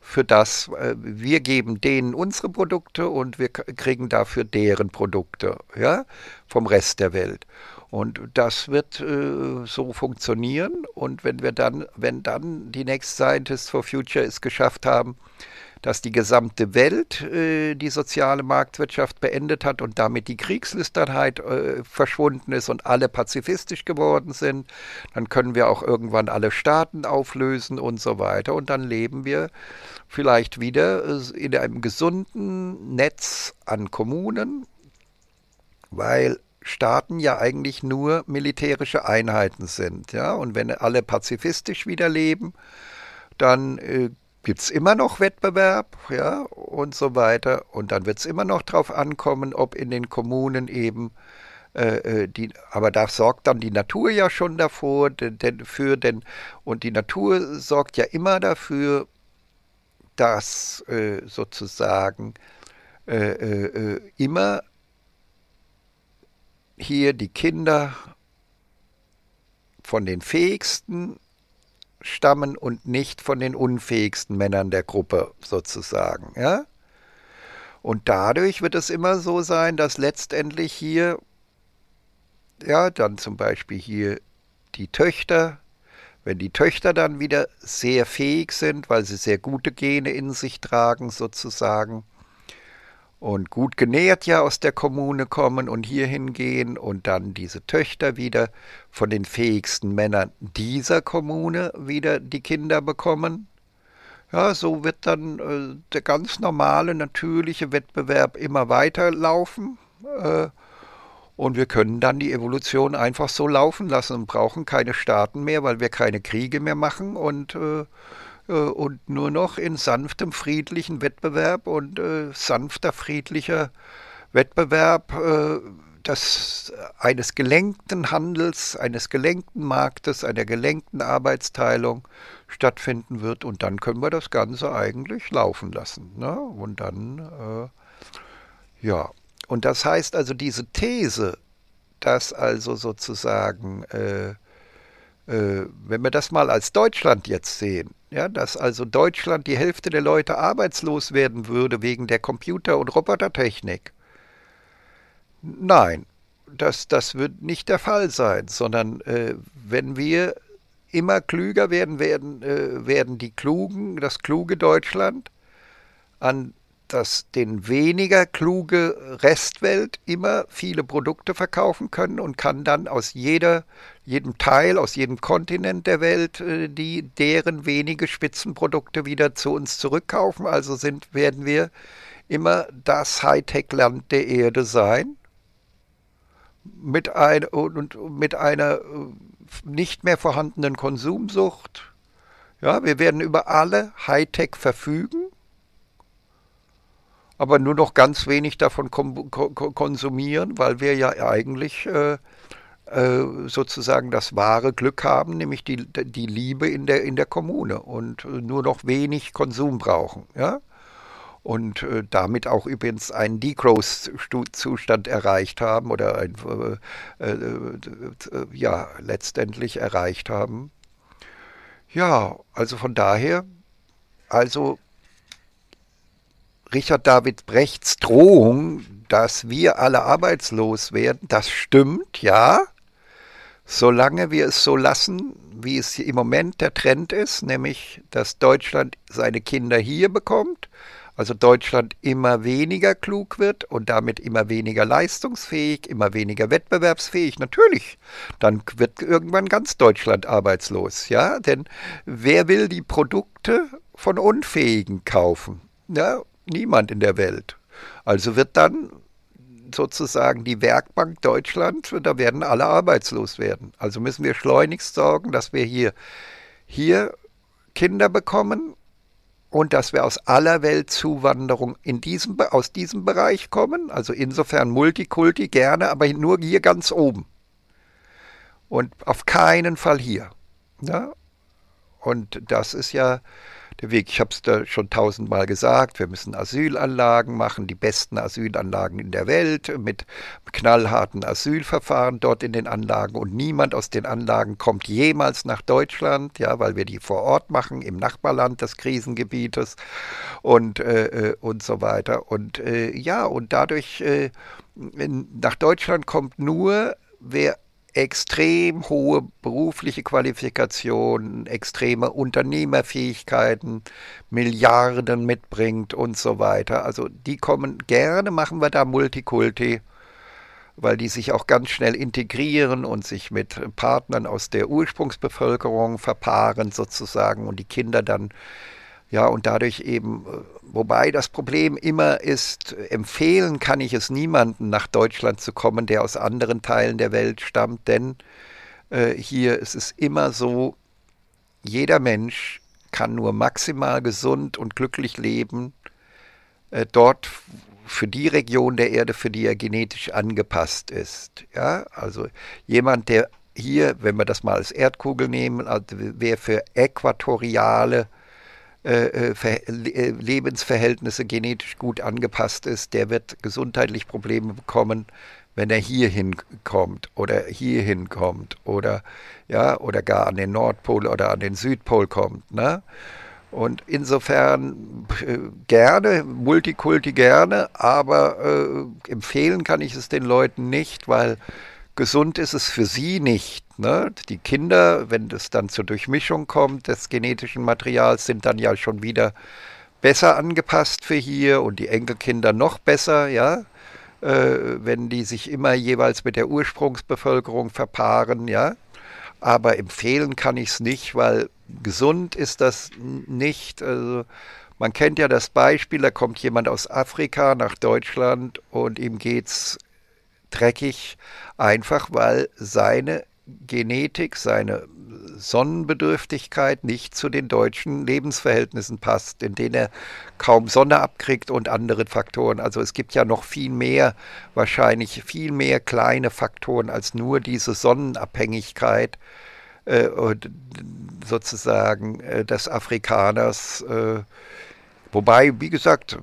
Für das äh, wir geben denen unsere Produkte und wir kriegen dafür deren Produkte ja, vom Rest der Welt. Und das wird äh, so funktionieren. Und wenn wir dann, wenn dann die Next Scientists for Future es geschafft haben, dass die gesamte Welt äh, die soziale Marktwirtschaft beendet hat und damit die Kriegslüsternheit äh, verschwunden ist und alle pazifistisch geworden sind, dann können wir auch irgendwann alle Staaten auflösen und so weiter. Und dann leben wir vielleicht wieder äh, in einem gesunden Netz an Kommunen, weil Staaten ja eigentlich nur militärische Einheiten sind. Ja? Und wenn alle pazifistisch wieder leben, dann äh, gibt es immer noch Wettbewerb ja? und so weiter. Und dann wird es immer noch darauf ankommen, ob in den Kommunen eben äh, äh, die, aber da sorgt dann die Natur ja schon davor, denn, denn, für denn, und die Natur sorgt ja immer dafür, dass äh, sozusagen äh, äh, äh immer hier die Kinder von den fähigsten stammen und nicht von den unfähigsten Männern der Gruppe sozusagen. Ja? Und dadurch wird es immer so sein, dass letztendlich hier, ja, dann zum Beispiel hier die Töchter, wenn die Töchter dann wieder sehr fähig sind, weil sie sehr gute Gene in sich tragen sozusagen, und gut genährt ja aus der Kommune kommen und hierhin gehen und dann diese Töchter wieder von den fähigsten Männern dieser Kommune wieder die Kinder bekommen. Ja, so wird dann äh, der ganz normale, natürliche Wettbewerb immer weiterlaufen. Äh, und wir können dann die Evolution einfach so laufen lassen und brauchen keine Staaten mehr, weil wir keine Kriege mehr machen und äh, äh, und nur noch in sanftem, friedlichen Wettbewerb und äh, sanfter, friedlicher Wettbewerb äh, das, eines gelenkten Handels, eines gelenkten Marktes, einer gelenkten Arbeitsteilung stattfinden wird. Und dann können wir das Ganze eigentlich laufen lassen. Ne? Und dann, äh, ja. Und das heißt also, diese These, dass also sozusagen, äh, äh, wenn wir das mal als Deutschland jetzt sehen, ja, dass also Deutschland die Hälfte der Leute arbeitslos werden würde wegen der Computer- und Robotertechnik. Nein, das, das wird nicht der Fall sein, sondern äh, wenn wir immer klüger werden, werden, äh, werden die Klugen, das kluge Deutschland, an das den weniger kluge Restwelt immer viele Produkte verkaufen können und kann dann aus jeder jedem Teil, aus jedem Kontinent der Welt, äh, die deren wenige Spitzenprodukte wieder zu uns zurückkaufen. Also sind, werden wir immer das Hightech-Land der Erde sein. Mit, ein, und, mit einer äh, nicht mehr vorhandenen Konsumsucht. Ja, wir werden über alle Hightech verfügen, aber nur noch ganz wenig davon konsumieren, weil wir ja eigentlich äh, äh, sozusagen das wahre Glück haben, nämlich die, die Liebe in der, in der Kommune und nur noch wenig Konsum brauchen. Ja? Und äh, damit auch übrigens einen Degrowth-Zustand erreicht haben oder ein, äh, äh, äh, ja, letztendlich erreicht haben. Ja, also von daher, also Richard David Brechts Drohung, dass wir alle arbeitslos werden, das stimmt, ja solange wir es so lassen, wie es im Moment der Trend ist, nämlich dass Deutschland seine Kinder hier bekommt, also Deutschland immer weniger klug wird und damit immer weniger leistungsfähig, immer weniger wettbewerbsfähig, natürlich, dann wird irgendwann ganz Deutschland arbeitslos, ja, denn wer will die Produkte von Unfähigen kaufen? Ja, niemand in der Welt. Also wird dann sozusagen die Werkbank Deutschland, da werden alle arbeitslos werden. Also müssen wir schleunigst sorgen, dass wir hier, hier Kinder bekommen und dass wir aus aller Welt Zuwanderung in diesem, aus diesem Bereich kommen. Also insofern Multikulti gerne, aber nur hier ganz oben. Und auf keinen Fall hier. Ja? Ne? Und das ist ja der Weg, ich habe es da schon tausendmal gesagt, wir müssen Asylanlagen machen, die besten Asylanlagen in der Welt, mit knallharten Asylverfahren dort in den Anlagen und niemand aus den Anlagen kommt jemals nach Deutschland, ja, weil wir die vor Ort machen, im Nachbarland des Krisengebietes und, äh, äh und so weiter. Und äh, ja, und dadurch äh, nach Deutschland kommt nur, wer extrem hohe berufliche Qualifikationen, extreme Unternehmerfähigkeiten, Milliarden mitbringt und so weiter. Also die kommen gerne, machen wir da Multikulti, weil die sich auch ganz schnell integrieren und sich mit Partnern aus der Ursprungsbevölkerung verpaaren sozusagen und die Kinder dann ja, und dadurch eben, äh, wobei das Problem immer ist, empfehlen kann ich es niemandem, nach Deutschland zu kommen, der aus anderen Teilen der Welt stammt, denn äh, hier ist es immer so, jeder Mensch kann nur maximal gesund und glücklich leben, äh, dort für die Region der Erde, für die er genetisch angepasst ist. Ja, also jemand, der hier, wenn wir das mal als Erdkugel nehmen, also wer für äquatoriale äh, äh, äh, Lebensverhältnisse genetisch gut angepasst ist, der wird gesundheitlich Probleme bekommen, wenn er hierhin kommt oder hierhin kommt oder ja oder gar an den Nordpol oder an den Südpol kommt, ne? Und insofern äh, gerne, Multikulti gerne, aber äh, empfehlen kann ich es den Leuten nicht, weil gesund ist es für sie nicht. Ne? Die Kinder, wenn es dann zur Durchmischung kommt des genetischen Materials, sind dann ja schon wieder besser angepasst für hier und die Enkelkinder noch besser, ja, äh, wenn die sich immer jeweils mit der Ursprungsbevölkerung verpaaren, ja. Aber empfehlen kann ich es nicht, weil gesund ist das nicht. Also man kennt ja das Beispiel, da kommt jemand aus Afrika nach Deutschland und ihm geht es dreckig, einfach weil seine Genetik, seine Sonnenbedürftigkeit nicht zu den deutschen Lebensverhältnissen passt, in denen er kaum Sonne abkriegt und andere Faktoren. Also es gibt ja noch viel mehr, wahrscheinlich viel mehr kleine Faktoren als nur diese Sonnenabhängigkeit äh, sozusagen äh, des Afrikaners. Äh, wobei, wie gesagt,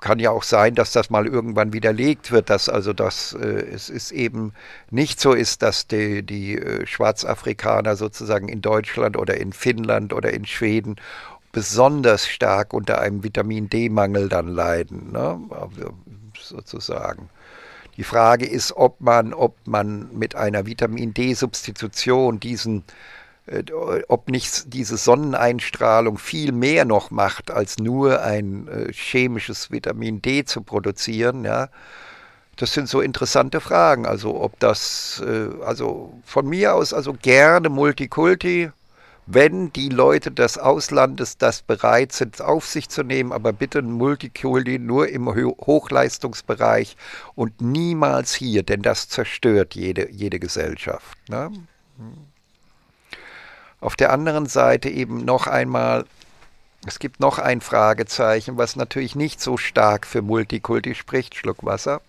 kann ja auch sein, dass das mal irgendwann widerlegt wird, dass also das, äh, es ist eben nicht so ist, dass die, die äh, Schwarzafrikaner sozusagen in Deutschland oder in Finnland oder in Schweden besonders stark unter einem Vitamin D-Mangel dann leiden, ne? Also sozusagen. Die Frage ist, ob man, ob man mit einer Vitamin D-Substitution diesen äh, ob nicht diese Sonneneinstrahlung viel mehr noch macht, als nur ein äh, chemisches Vitamin D zu produzieren, ja. Das sind so interessante Fragen. Also ob das, äh, also von mir aus, also gerne Multikulti, wenn die Leute des Auslandes das bereit sind, auf sich zu nehmen, aber bitte Multikulti nur im Hochleistungsbereich und niemals hier, denn das zerstört jede, jede Gesellschaft. Ne? Hm. Auf der anderen Seite eben noch einmal, es gibt noch ein Fragezeichen, was natürlich nicht so stark für Multikulti spricht, Schluck Wasser.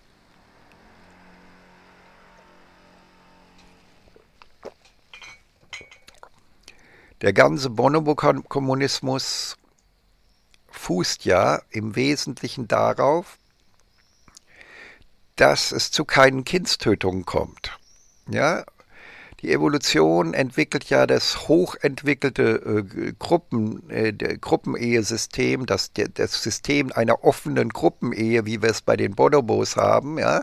Der ganze Bonobo-Kommunismus fußt ja im Wesentlichen darauf, dass es zu keinen Kindstötungen kommt. Ja, die Evolution entwickelt ja das hochentwickelte äh, Gruppen, äh, Gruppenehesystem, das, das System einer offenen Gruppenehe, wie wir es bei den Bonobos haben, ja,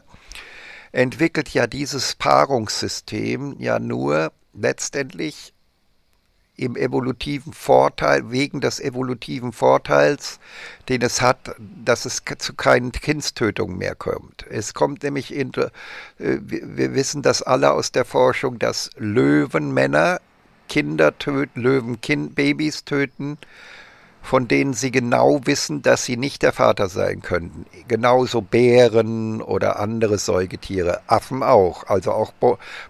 entwickelt ja dieses Paarungssystem ja nur letztendlich im evolutiven Vorteil, wegen des evolutiven Vorteils, den es hat, dass es zu keinen Kindstötungen mehr kommt. Es kommt nämlich, in, äh, wir wissen das alle aus der Forschung, dass Löwenmänner Kinder töten, Löwenbabys töten, von denen sie genau wissen, dass sie nicht der Vater sein könnten. Genauso Bären oder andere Säugetiere, Affen auch. Also auch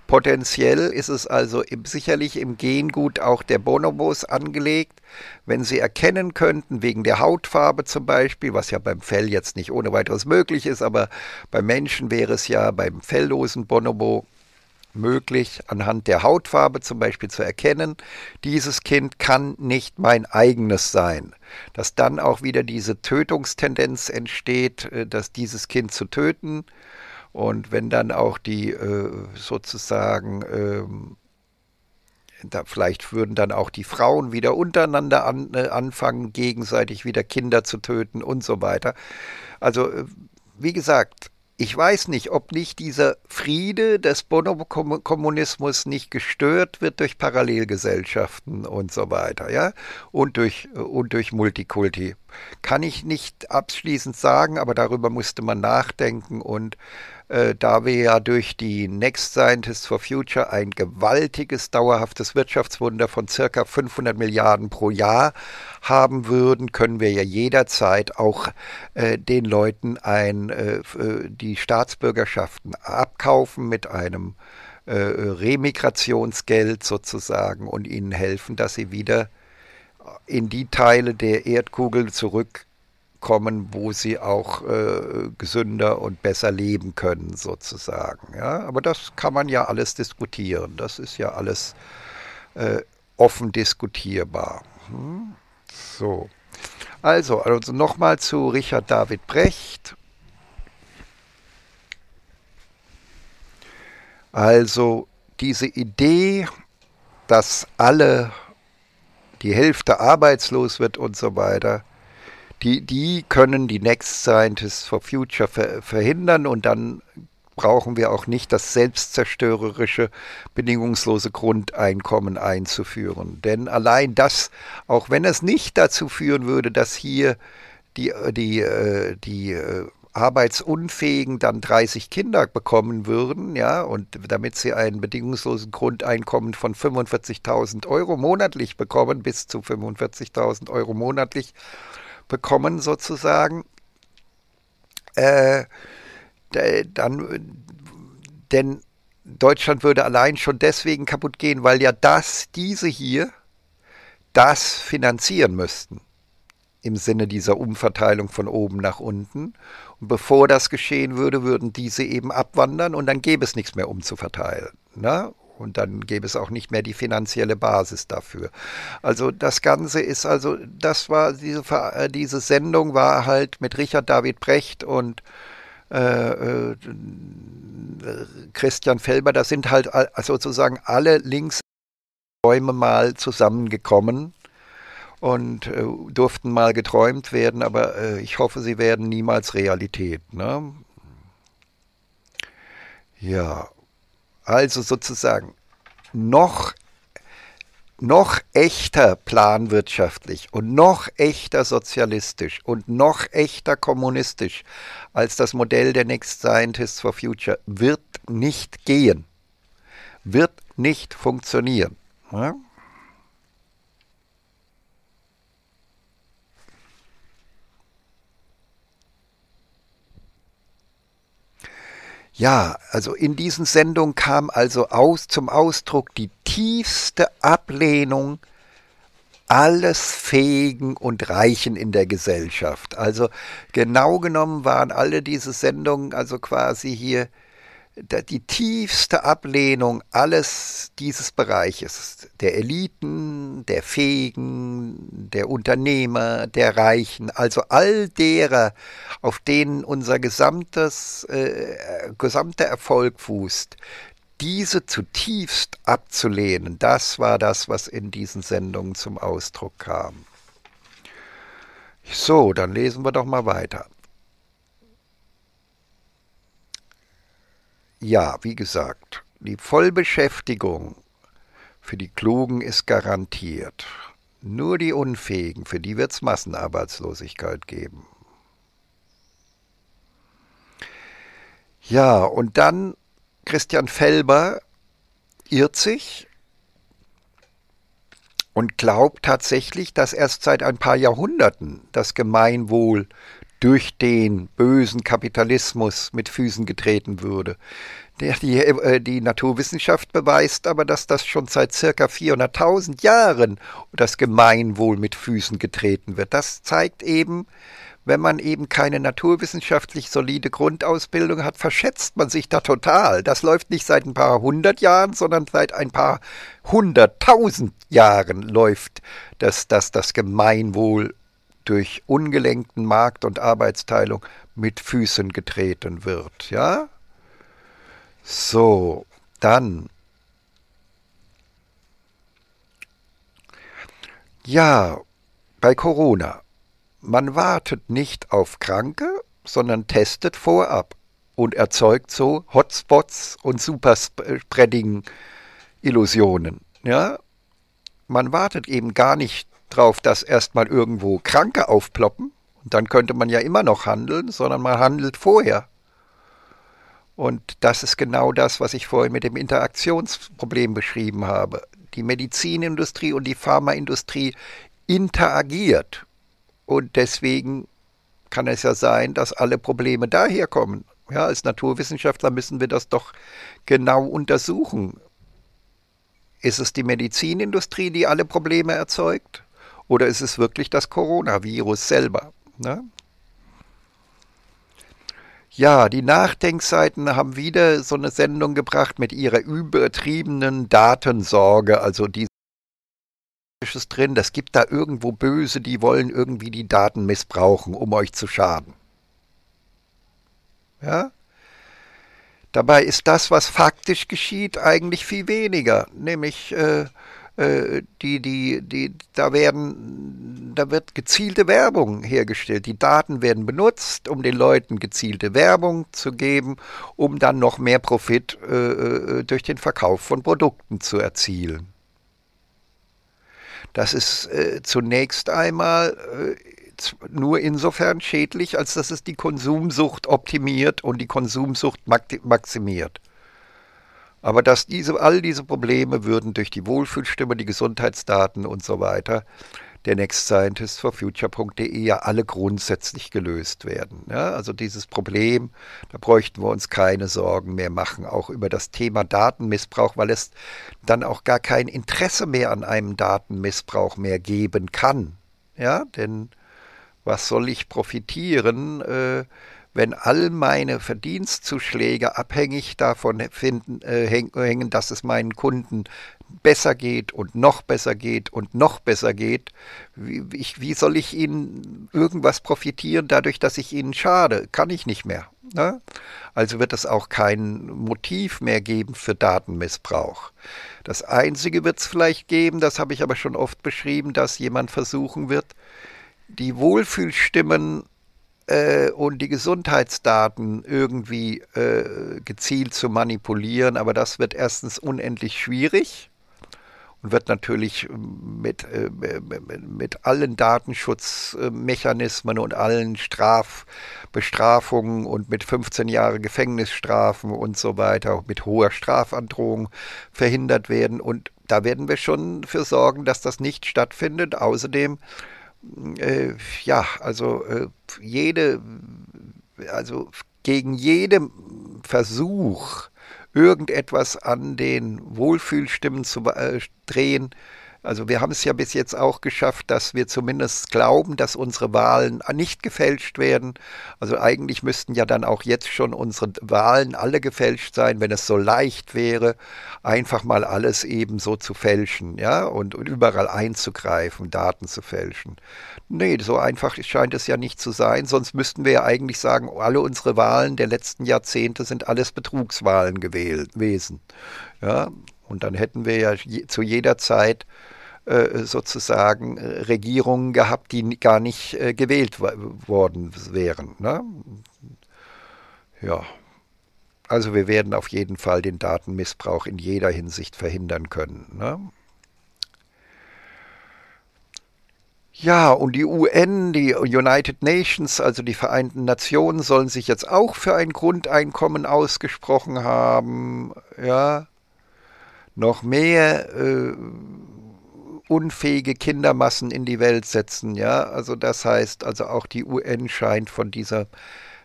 potenziell ist es also im, sicherlich im Gengut auch der Bonobos angelegt. Wenn sie erkennen könnten, wegen der Hautfarbe zum Beispiel, was ja beim Fell jetzt nicht ohne weiteres möglich ist, aber beim Menschen wäre es ja beim felllosen Bonobo möglich, anhand der Hautfarbe zum Beispiel zu erkennen, dieses Kind kann nicht mein eigenes sein. Dass dann auch wieder diese Tötungstendenz entsteht, äh, dass dieses Kind zu töten und wenn dann auch die äh, sozusagen ähm, vielleicht würden dann auch die Frauen wieder untereinander äh, anfangen, gegenseitig wieder Kinder zu töten und so weiter. Also, wie gesagt, ich weiß nicht, ob nicht dieser Friede des Bono-Kommunismus nicht gestört wird durch Parallelgesellschaften und so weiter, ja, und durch, und durch Multikulti. Kann ich nicht abschließend sagen, aber darüber musste man nachdenken und äh, da wir ja durch die Next Scientists for Future ein gewaltiges, dauerhaftes Wirtschaftswunder von circa 500 Milliarden pro Jahr haben würden, können wir ja jederzeit auch äh, den Leuten ein, äh, äh die Staatsbürgerschaften abkaufen mit einem äh, Remigrationsgeld sozusagen und ihnen helfen, dass sie wieder in die Teile der Erdkugel zurück kommen, wo sie auch äh, gesünder und besser leben können, sozusagen. Ja? Aber das kann man ja alles diskutieren. Das ist ja alles äh, offen diskutierbar. Hm? So. Also, also nochmal zu Richard David Brecht. Also diese Idee, dass alle die Hälfte arbeitslos wird und so weiter, die, die können die Next Scientists for Future ver verhindern und dann brauchen wir auch nicht das selbstzerstörerische, bedingungslose Grundeinkommen einzuführen. Denn allein das, auch wenn es nicht dazu führen würde, dass hier die, die, äh, die äh, Arbeitsunfähigen dann 30 Kinder bekommen würden, ja, und damit sie ein bedingungsloses Grundeinkommen von 45.000 Euro monatlich bekommen, bis zu 45.000 Euro monatlich, bekommen sozusagen, äh, dann, denn Deutschland würde allein schon deswegen kaputt gehen, weil ja das, diese hier, das finanzieren müssten im Sinne dieser Umverteilung von oben nach unten. Und bevor das geschehen würde, würden diese eben abwandern und dann gäbe es nichts mehr umzuverteilen. Ne? Und dann gäbe es auch nicht mehr die finanzielle Basis dafür. Also das Ganze ist also, das war diese, äh, diese Sendung war halt mit Richard David Brecht und äh, äh, Christian Felber, das sind halt also sozusagen alle links Bäume mal zusammengekommen und durften mal geträumt werden, aber ich hoffe, sie werden niemals Realität. Ne? Ja, also sozusagen noch, noch echter planwirtschaftlich und noch echter sozialistisch und noch echter kommunistisch als das Modell der Next Scientists for Future wird nicht gehen, wird nicht funktionieren. Ja? Ja, also in diesen Sendungen kam also aus, zum Ausdruck die tiefste Ablehnung alles Fähigen und Reichen in der Gesellschaft. Also genau genommen waren alle diese Sendungen also quasi hier die tiefste Ablehnung alles dieses Bereiches, der Eliten, der Fähigen, der Unternehmer, der Reichen, also all derer, auf denen unser gesamtes, äh, gesamter Erfolg fußt, diese zutiefst abzulehnen, das war das, was in diesen Sendungen zum Ausdruck kam. So, dann lesen wir doch mal weiter. ja, wie gesagt, die Vollbeschäftigung für die Klugen ist garantiert. Nur die Unfähigen, für die wird es Massenarbeitslosigkeit geben. Ja, und dann Christian Felber irrt sich und glaubt tatsächlich, dass erst seit ein paar Jahrhunderten das Gemeinwohl durch den bösen Kapitalismus mit Füßen getreten würde. Der, die, äh, die Naturwissenschaft beweist aber, dass das schon seit circa 400.000 Jahren das Gemeinwohl mit Füßen getreten wird. Das zeigt eben, wenn man eben keine naturwissenschaftlich solide Grundausbildung hat, verschätzt man sich da total. Das läuft nicht seit ein paar hundert Jahren, sondern seit ein paar hunderttausend Jahren läuft das, das, das Gemeinwohl durch ungelenkten Markt- und Arbeitsteilung mit Füßen getreten wird. Ja? So, dann. Ja, bei Corona. Man wartet nicht auf Kranke, sondern testet vorab und erzeugt so Hotspots und Superspreading-Illusionen. Ja? Man wartet eben gar nicht drauf, dass erstmal irgendwo Kranke aufploppen. Und dann könnte man ja immer noch handeln, sondern man handelt vorher. Und das ist genau das, was ich vorhin mit dem Interaktionsproblem beschrieben habe. Die Medizinindustrie und die Pharmaindustrie interagiert. Und deswegen kann es ja sein, dass alle Probleme daher kommen. Ja, als Naturwissenschaftler müssen wir das doch genau untersuchen. Ist es die Medizinindustrie, die alle Probleme erzeugt? oder ist es wirklich das Coronavirus selber? Ne? Ja, die Nachdenkseiten haben wieder so eine Sendung gebracht mit ihrer übertriebenen Datensorge, also die drin, das gibt da irgendwo Böse, die wollen irgendwie die Daten missbrauchen, um euch zu schaden. Ja? Dabei ist das, was faktisch geschieht, eigentlich viel weniger, nämlich äh, äh, die, die, die, da werden, da wird gezielte Werbung hergestellt. Die Daten werden benutzt, um den Leuten gezielte Werbung zu geben, um dann noch mehr Profit äh, äh durch den Verkauf von Produkten zu erzielen. Das ist äh, zunächst einmal äh, nur insofern schädlich, als dass es die Konsumsucht optimiert und die Konsumsucht maximiert. Aber dass diese, all diese Probleme würden durch die Wohlfühlstimme, die Gesundheitsdaten und so weiter der Next Scientist for Future.de ja alle grundsätzlich gelöst werden. Ja, also dieses Problem, da bräuchten wir uns keine Sorgen mehr machen, auch über das Thema Datenmissbrauch, weil es dann auch gar kein Interesse mehr an einem Datenmissbrauch mehr geben kann. Ja, denn was soll ich profitieren, äh, wenn all meine Verdienstzuschläge abhängig davon finden, äh, hängen, dass es meinen Kunden besser geht und noch besser geht und noch besser geht, wie, ich, wie soll ich ihnen irgendwas profitieren dadurch, dass ich ihnen schade? Kann ich nicht mehr. Ne? Also wird es auch kein Motiv mehr geben für Datenmissbrauch. Das Einzige wird es vielleicht geben, das habe ich aber schon oft beschrieben, dass jemand versuchen wird, die Wohlfühlstimmen äh, und die Gesundheitsdaten irgendwie äh, gezielt zu manipulieren. Aber das wird erstens unendlich schwierig und wird natürlich äh, mit, äh, mit allen Datenschutzmechanismen und allen Strafbestrafungen und mit 15 Jahre Gefängnisstrafen und so weiter, mit hoher Strafandrohung verhindert werden. Und da werden wir schon für sorgen, dass das nicht stattfindet. Außerdem äh, ja, also äh, jede, also gegen jeden Versuch, irgendetwas an den Wohlfühlstimmen zu äh, drehen, also wir haben es ja bis jetzt auch geschafft, dass wir zumindest glauben, dass unsere Wahlen nicht gefälscht werden. Also eigentlich müssten ja dann auch jetzt schon unsere Wahlen alle gefälscht sein, wenn es so leicht wäre, einfach mal alles eben so zu fälschen, ja, und, und überall einzugreifen, Daten zu fälschen. Nee, so einfach scheint es ja nicht zu sein, sonst müssten wir ja eigentlich sagen, alle unsere Wahlen der letzten Jahrzehnte sind alles Betrugswahlen gewesen. Ja, und dann hätten wir ja je, zu jeder Zeit äh, sozusagen äh, Regierungen gehabt, die gar nicht äh, gewählt worden wären. Ne? Ja. Also wir werden auf jeden Fall den Datenmissbrauch in jeder Hinsicht verhindern können. Ne? Ja, und die UN, die United Nations, also die Vereinten Nationen, sollen sich jetzt auch für ein Grundeinkommen ausgesprochen haben. Ja, noch mehr äh, unfähige Kindermassen in die Welt setzen. Ja, also das heißt, also auch die UN scheint von dieser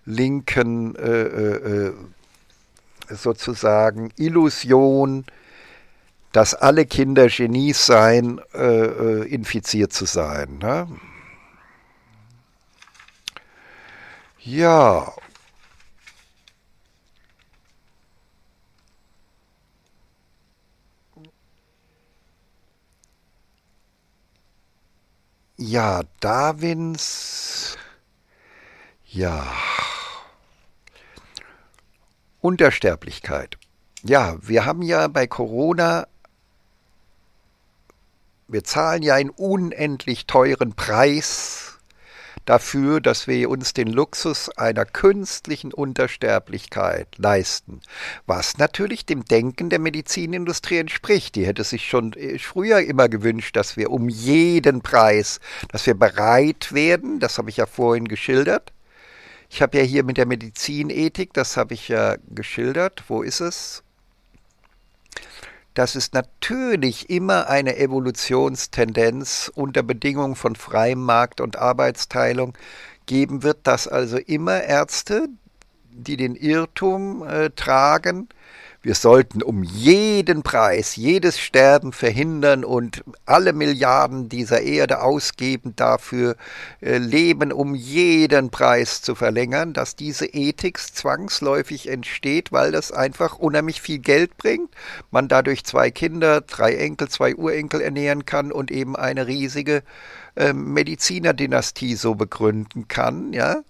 linken äh, äh, äh, sozusagen Illusion, dass alle Kinder Genies seien, äh, äh infiziert zu sein. Ne? Ja, Ja, Darwins. Ja. Untersterblichkeit. Ja, wir haben ja bei Corona. Wir zahlen ja einen unendlich teuren Preis dafür, dass wir uns den Luxus einer künstlichen Untersterblichkeit leisten, was natürlich dem Denken der Medizinindustrie entspricht. Die hätte sich schon äh, früher immer gewünscht, dass wir um jeden Preis, dass wir bereit werden, das habe ich ja vorhin geschildert, ich habe ja hier mit der Medizinethik, das habe ich ja geschildert. Wo ist es? dass es natürlich immer eine Evolutionstendenz unter Bedingungen von freiem Markt und Arbeitsteilung geben wird, dass also immer Ärzte, die den Irrtum äh, tragen, wir sollten um jeden Preis jedes Sterben verhindern und alle Milliarden dieser Erde ausgeben dafür, äh, Leben um jeden Preis zu verlängern, dass diese Ethik zwangsläufig entsteht, weil das einfach unheimlich viel Geld bringt, man dadurch zwei Kinder, drei Enkel, zwei Urenkel ernähren kann und eben eine riesige ähm, Medizinerdynastie so begründen kann, ja,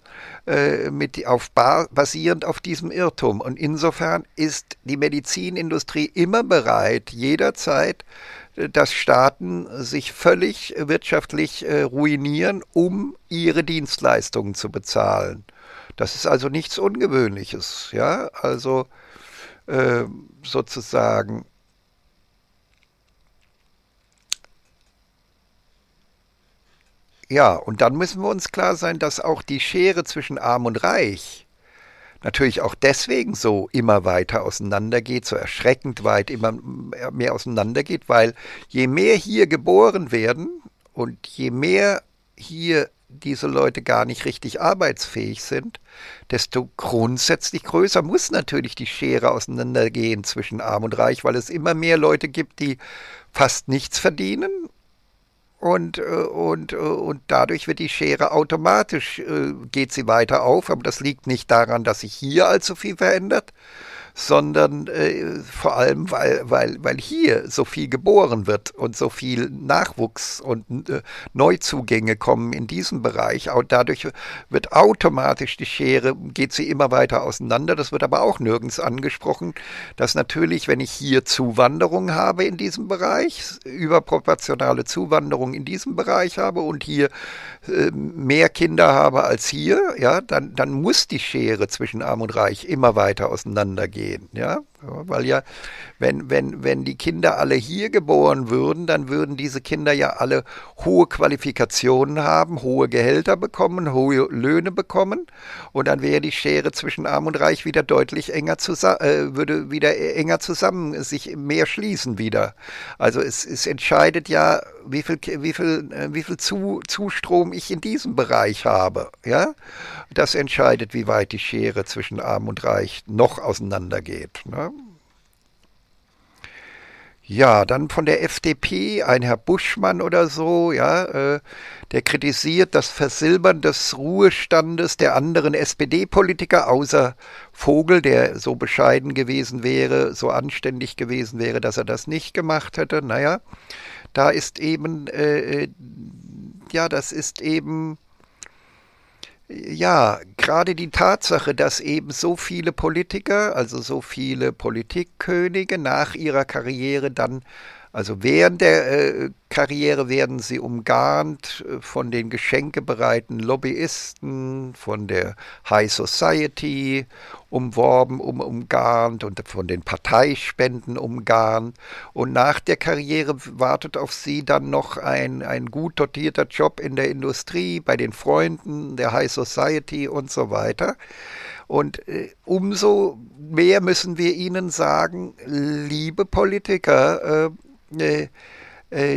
äh, mit, auf, basierend auf diesem Irrtum. Und insofern ist die Medizinindustrie immer bereit, jederzeit, äh, dass Staaten sich völlig wirtschaftlich äh, ruinieren, um ihre Dienstleistungen zu bezahlen. Das ist also nichts Ungewöhnliches, ja, also äh, sozusagen Ja, und dann müssen wir uns klar sein, dass auch die Schere zwischen arm und reich natürlich auch deswegen so immer weiter auseinandergeht, so erschreckend weit immer mehr auseinandergeht, weil je mehr hier geboren werden und je mehr hier diese Leute gar nicht richtig arbeitsfähig sind, desto grundsätzlich größer muss natürlich die Schere auseinandergehen zwischen arm und reich, weil es immer mehr Leute gibt, die fast nichts verdienen und, äh, und, äh, und dadurch wird die Schere automatisch, äh, geht sie weiter auf, aber das liegt nicht daran, dass sich hier allzu viel verändert, sondern äh, vor allem, weil, weil, weil hier so viel geboren wird und so viel Nachwuchs und äh, Neuzugänge kommen in diesem Bereich. Und dadurch wird automatisch die Schere, geht sie immer weiter auseinander. Das wird aber auch nirgends angesprochen, dass natürlich, wenn ich hier Zuwanderung habe in diesem Bereich, überproportionale Zuwanderung in diesem Bereich habe und hier äh, mehr Kinder habe als hier, ja, dann, dann muss die Schere zwischen Arm und Reich immer weiter auseinandergehen gehen, ja? Ja, weil ja, wenn, wenn, wenn die Kinder alle hier geboren würden, dann würden diese Kinder ja alle hohe Qualifikationen haben, hohe Gehälter bekommen, hohe Löhne bekommen und dann wäre die Schere zwischen Arm und Reich wieder deutlich enger zusammen, äh, würde wieder e-, enger zusammen, sich mehr schließen wieder. Also es, es entscheidet ja, wie viel, wie viel, äh, wie viel Zu, Zustrom ich in diesem Bereich habe. Ja? Das entscheidet, wie weit die Schere zwischen Arm und Reich noch auseinandergeht. Ne? Ja, dann von der FDP, ein Herr Buschmann oder so, ja, äh, der kritisiert das Versilbern des Ruhestandes der anderen SPD-Politiker, außer Vogel, der so bescheiden gewesen wäre, so anständig gewesen wäre, dass er das nicht gemacht hätte. Naja, da ist eben, äh, äh, ja, das ist eben ja, gerade die Tatsache, dass eben so viele Politiker, also so viele Politikkönige nach ihrer Karriere dann also während der äh, Karriere werden sie umgarnt äh, von den geschenkebereiten Lobbyisten, von der High Society umworben, um, umgarnt und von den Parteispenden umgarnt. Und nach der Karriere wartet auf sie dann noch ein, ein gut dotierter Job in der Industrie, bei den Freunden, der High Society und so weiter. Und äh, umso mehr müssen wir ihnen sagen, liebe Politiker, äh, äh,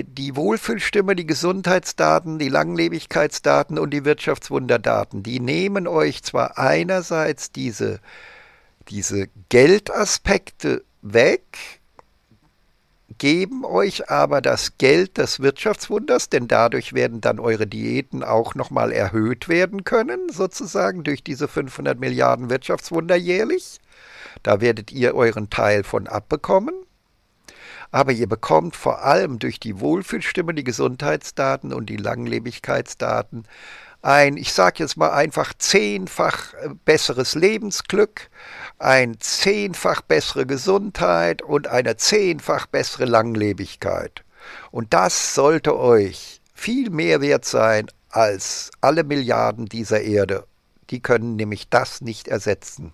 die Wohlfühlstimme, die Gesundheitsdaten, die Langlebigkeitsdaten und die Wirtschaftswunderdaten, die nehmen euch zwar einerseits diese, diese Geldaspekte weg, geben euch aber das Geld des Wirtschaftswunders, denn dadurch werden dann eure Diäten auch nochmal erhöht werden können, sozusagen durch diese 500 Milliarden Wirtschaftswunder jährlich. Da werdet ihr euren Teil von abbekommen. Aber ihr bekommt vor allem durch die Wohlfühlstimme die Gesundheitsdaten und die Langlebigkeitsdaten ein, ich sage jetzt mal einfach, zehnfach äh, besseres Lebensglück, ein zehnfach bessere Gesundheit und eine zehnfach bessere Langlebigkeit. Und das sollte euch viel mehr wert sein als alle Milliarden dieser Erde. Die können nämlich das nicht ersetzen.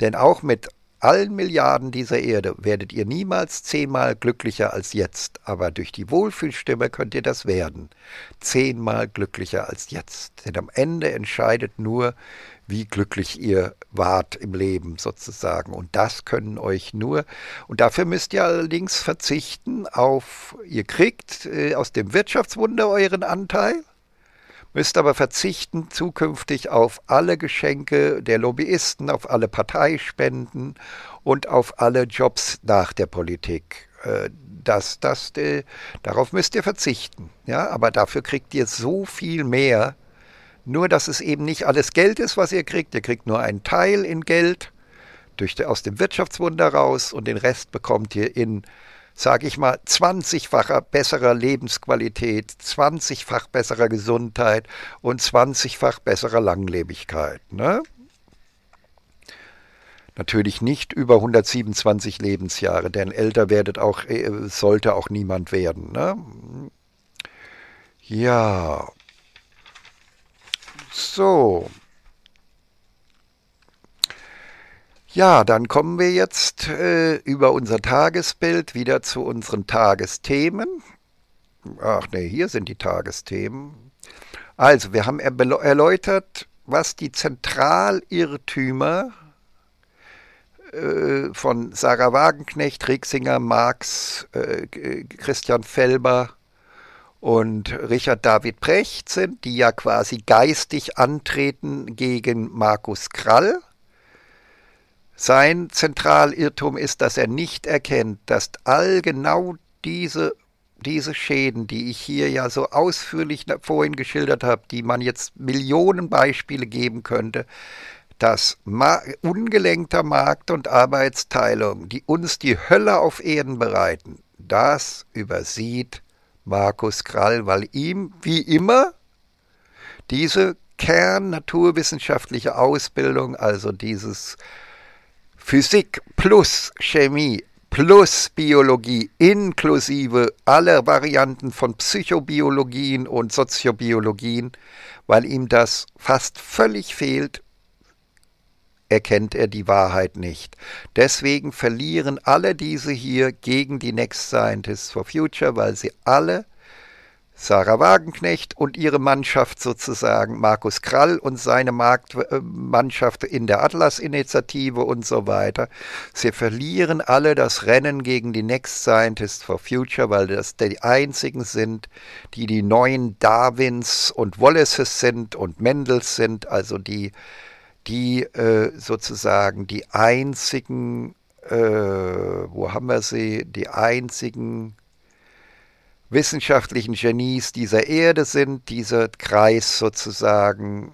Denn auch mit allen Milliarden dieser Erde werdet ihr niemals zehnmal glücklicher als jetzt, aber durch die Wohlfühlstimme könnt ihr das werden. Zehnmal glücklicher als jetzt. Denn am Ende entscheidet nur, wie glücklich ihr wart im Leben sozusagen. Und das können euch nur. Und dafür müsst ihr allerdings verzichten auf, ihr kriegt äh, aus dem Wirtschaftswunder euren Anteil müsst aber verzichten zukünftig auf alle Geschenke der Lobbyisten, auf alle Parteispenden und auf alle Jobs nach der Politik. Äh, das, das, äh, darauf müsst ihr verzichten. Ja, aber dafür kriegt ihr so viel mehr. Nur, dass es eben nicht alles Geld ist, was ihr kriegt. Ihr kriegt nur einen Teil in Geld durch, aus dem Wirtschaftswunder raus und den Rest bekommt ihr in äh, sage ich mal, 20-facher besserer Lebensqualität, 20-fach besserer Gesundheit und 20-fach besserer Langlebigkeit. Ne? Natürlich nicht über 127 Lebensjahre, denn älter werdet auch, äh, sollte auch niemand werden. Ne? Ja. So. Ja, dann kommen wir jetzt äh, über unser Tagesbild wieder zu unseren Tagesthemen. Ach nee, hier sind die Tagesthemen. Also, wir haben erläutert, was die Zentralirrtümer äh, von Sarah Wagenknecht, Rixinger, Marx, äh, Christian Felber und Richard David Precht sind, die ja quasi geistig antreten gegen Markus Krall sein Zentralirrtum ist, dass er nicht erkennt, dass all genau diese, diese Schäden, die ich hier ja so ausführlich vorhin geschildert habe, die man jetzt Millionen Beispiele geben könnte, dass ungelenkter Markt und Arbeitsteilung, die uns die Hölle auf Erden bereiten, das übersieht Markus Krall, weil ihm, wie immer, diese kernnaturwissenschaftliche Ausbildung, also dieses Physik plus Chemie plus Biologie inklusive aller Varianten von Psychobiologien und Soziobiologien, weil ihm das fast völlig fehlt, erkennt er die Wahrheit nicht. Deswegen verlieren alle diese hier gegen die Next Scientists for Future, weil sie alle Sarah Wagenknecht und ihre Mannschaft sozusagen, Markus Krall und seine Markt äh, Mannschaft in der Atlas-Initiative und so weiter. Sie verlieren alle das Rennen gegen die Next Scientists for Future, weil das die einzigen sind, die die neuen Darwins und Wallaces sind und Mendels sind, also die, die äh, sozusagen die einzigen, äh, wo haben wir sie, die einzigen wissenschaftlichen Genies dieser Erde sind. Dieser Kreis sozusagen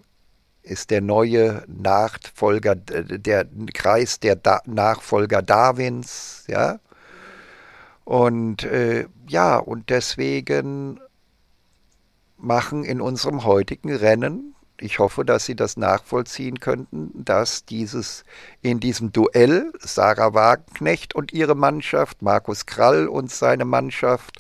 ist der neue Nachfolger, äh, der Kreis der da Nachfolger Darwins, ja. Und äh, ja, und deswegen machen in unserem heutigen Rennen, ich hoffe, dass Sie das nachvollziehen könnten, dass dieses in diesem Duell Sarah Wagenknecht und ihre Mannschaft, Markus Krall und seine Mannschaft,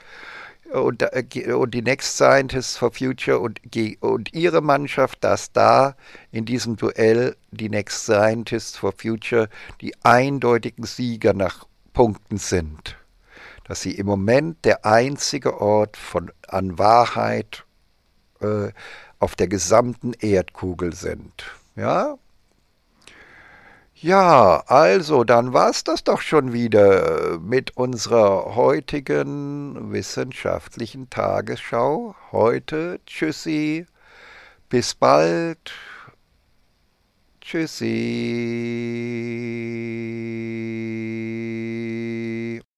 und, äh, und die Next Scientists for Future und, und ihre Mannschaft, dass da in diesem Duell die Next Scientists for Future die eindeutigen Sieger nach Punkten sind. Dass sie im Moment der einzige Ort von, an Wahrheit äh, auf der gesamten Erdkugel sind. Ja, ja, also dann war's das doch schon wieder mit unserer heutigen wissenschaftlichen Tagesschau. Heute Tschüssi, bis bald. Tschüssi.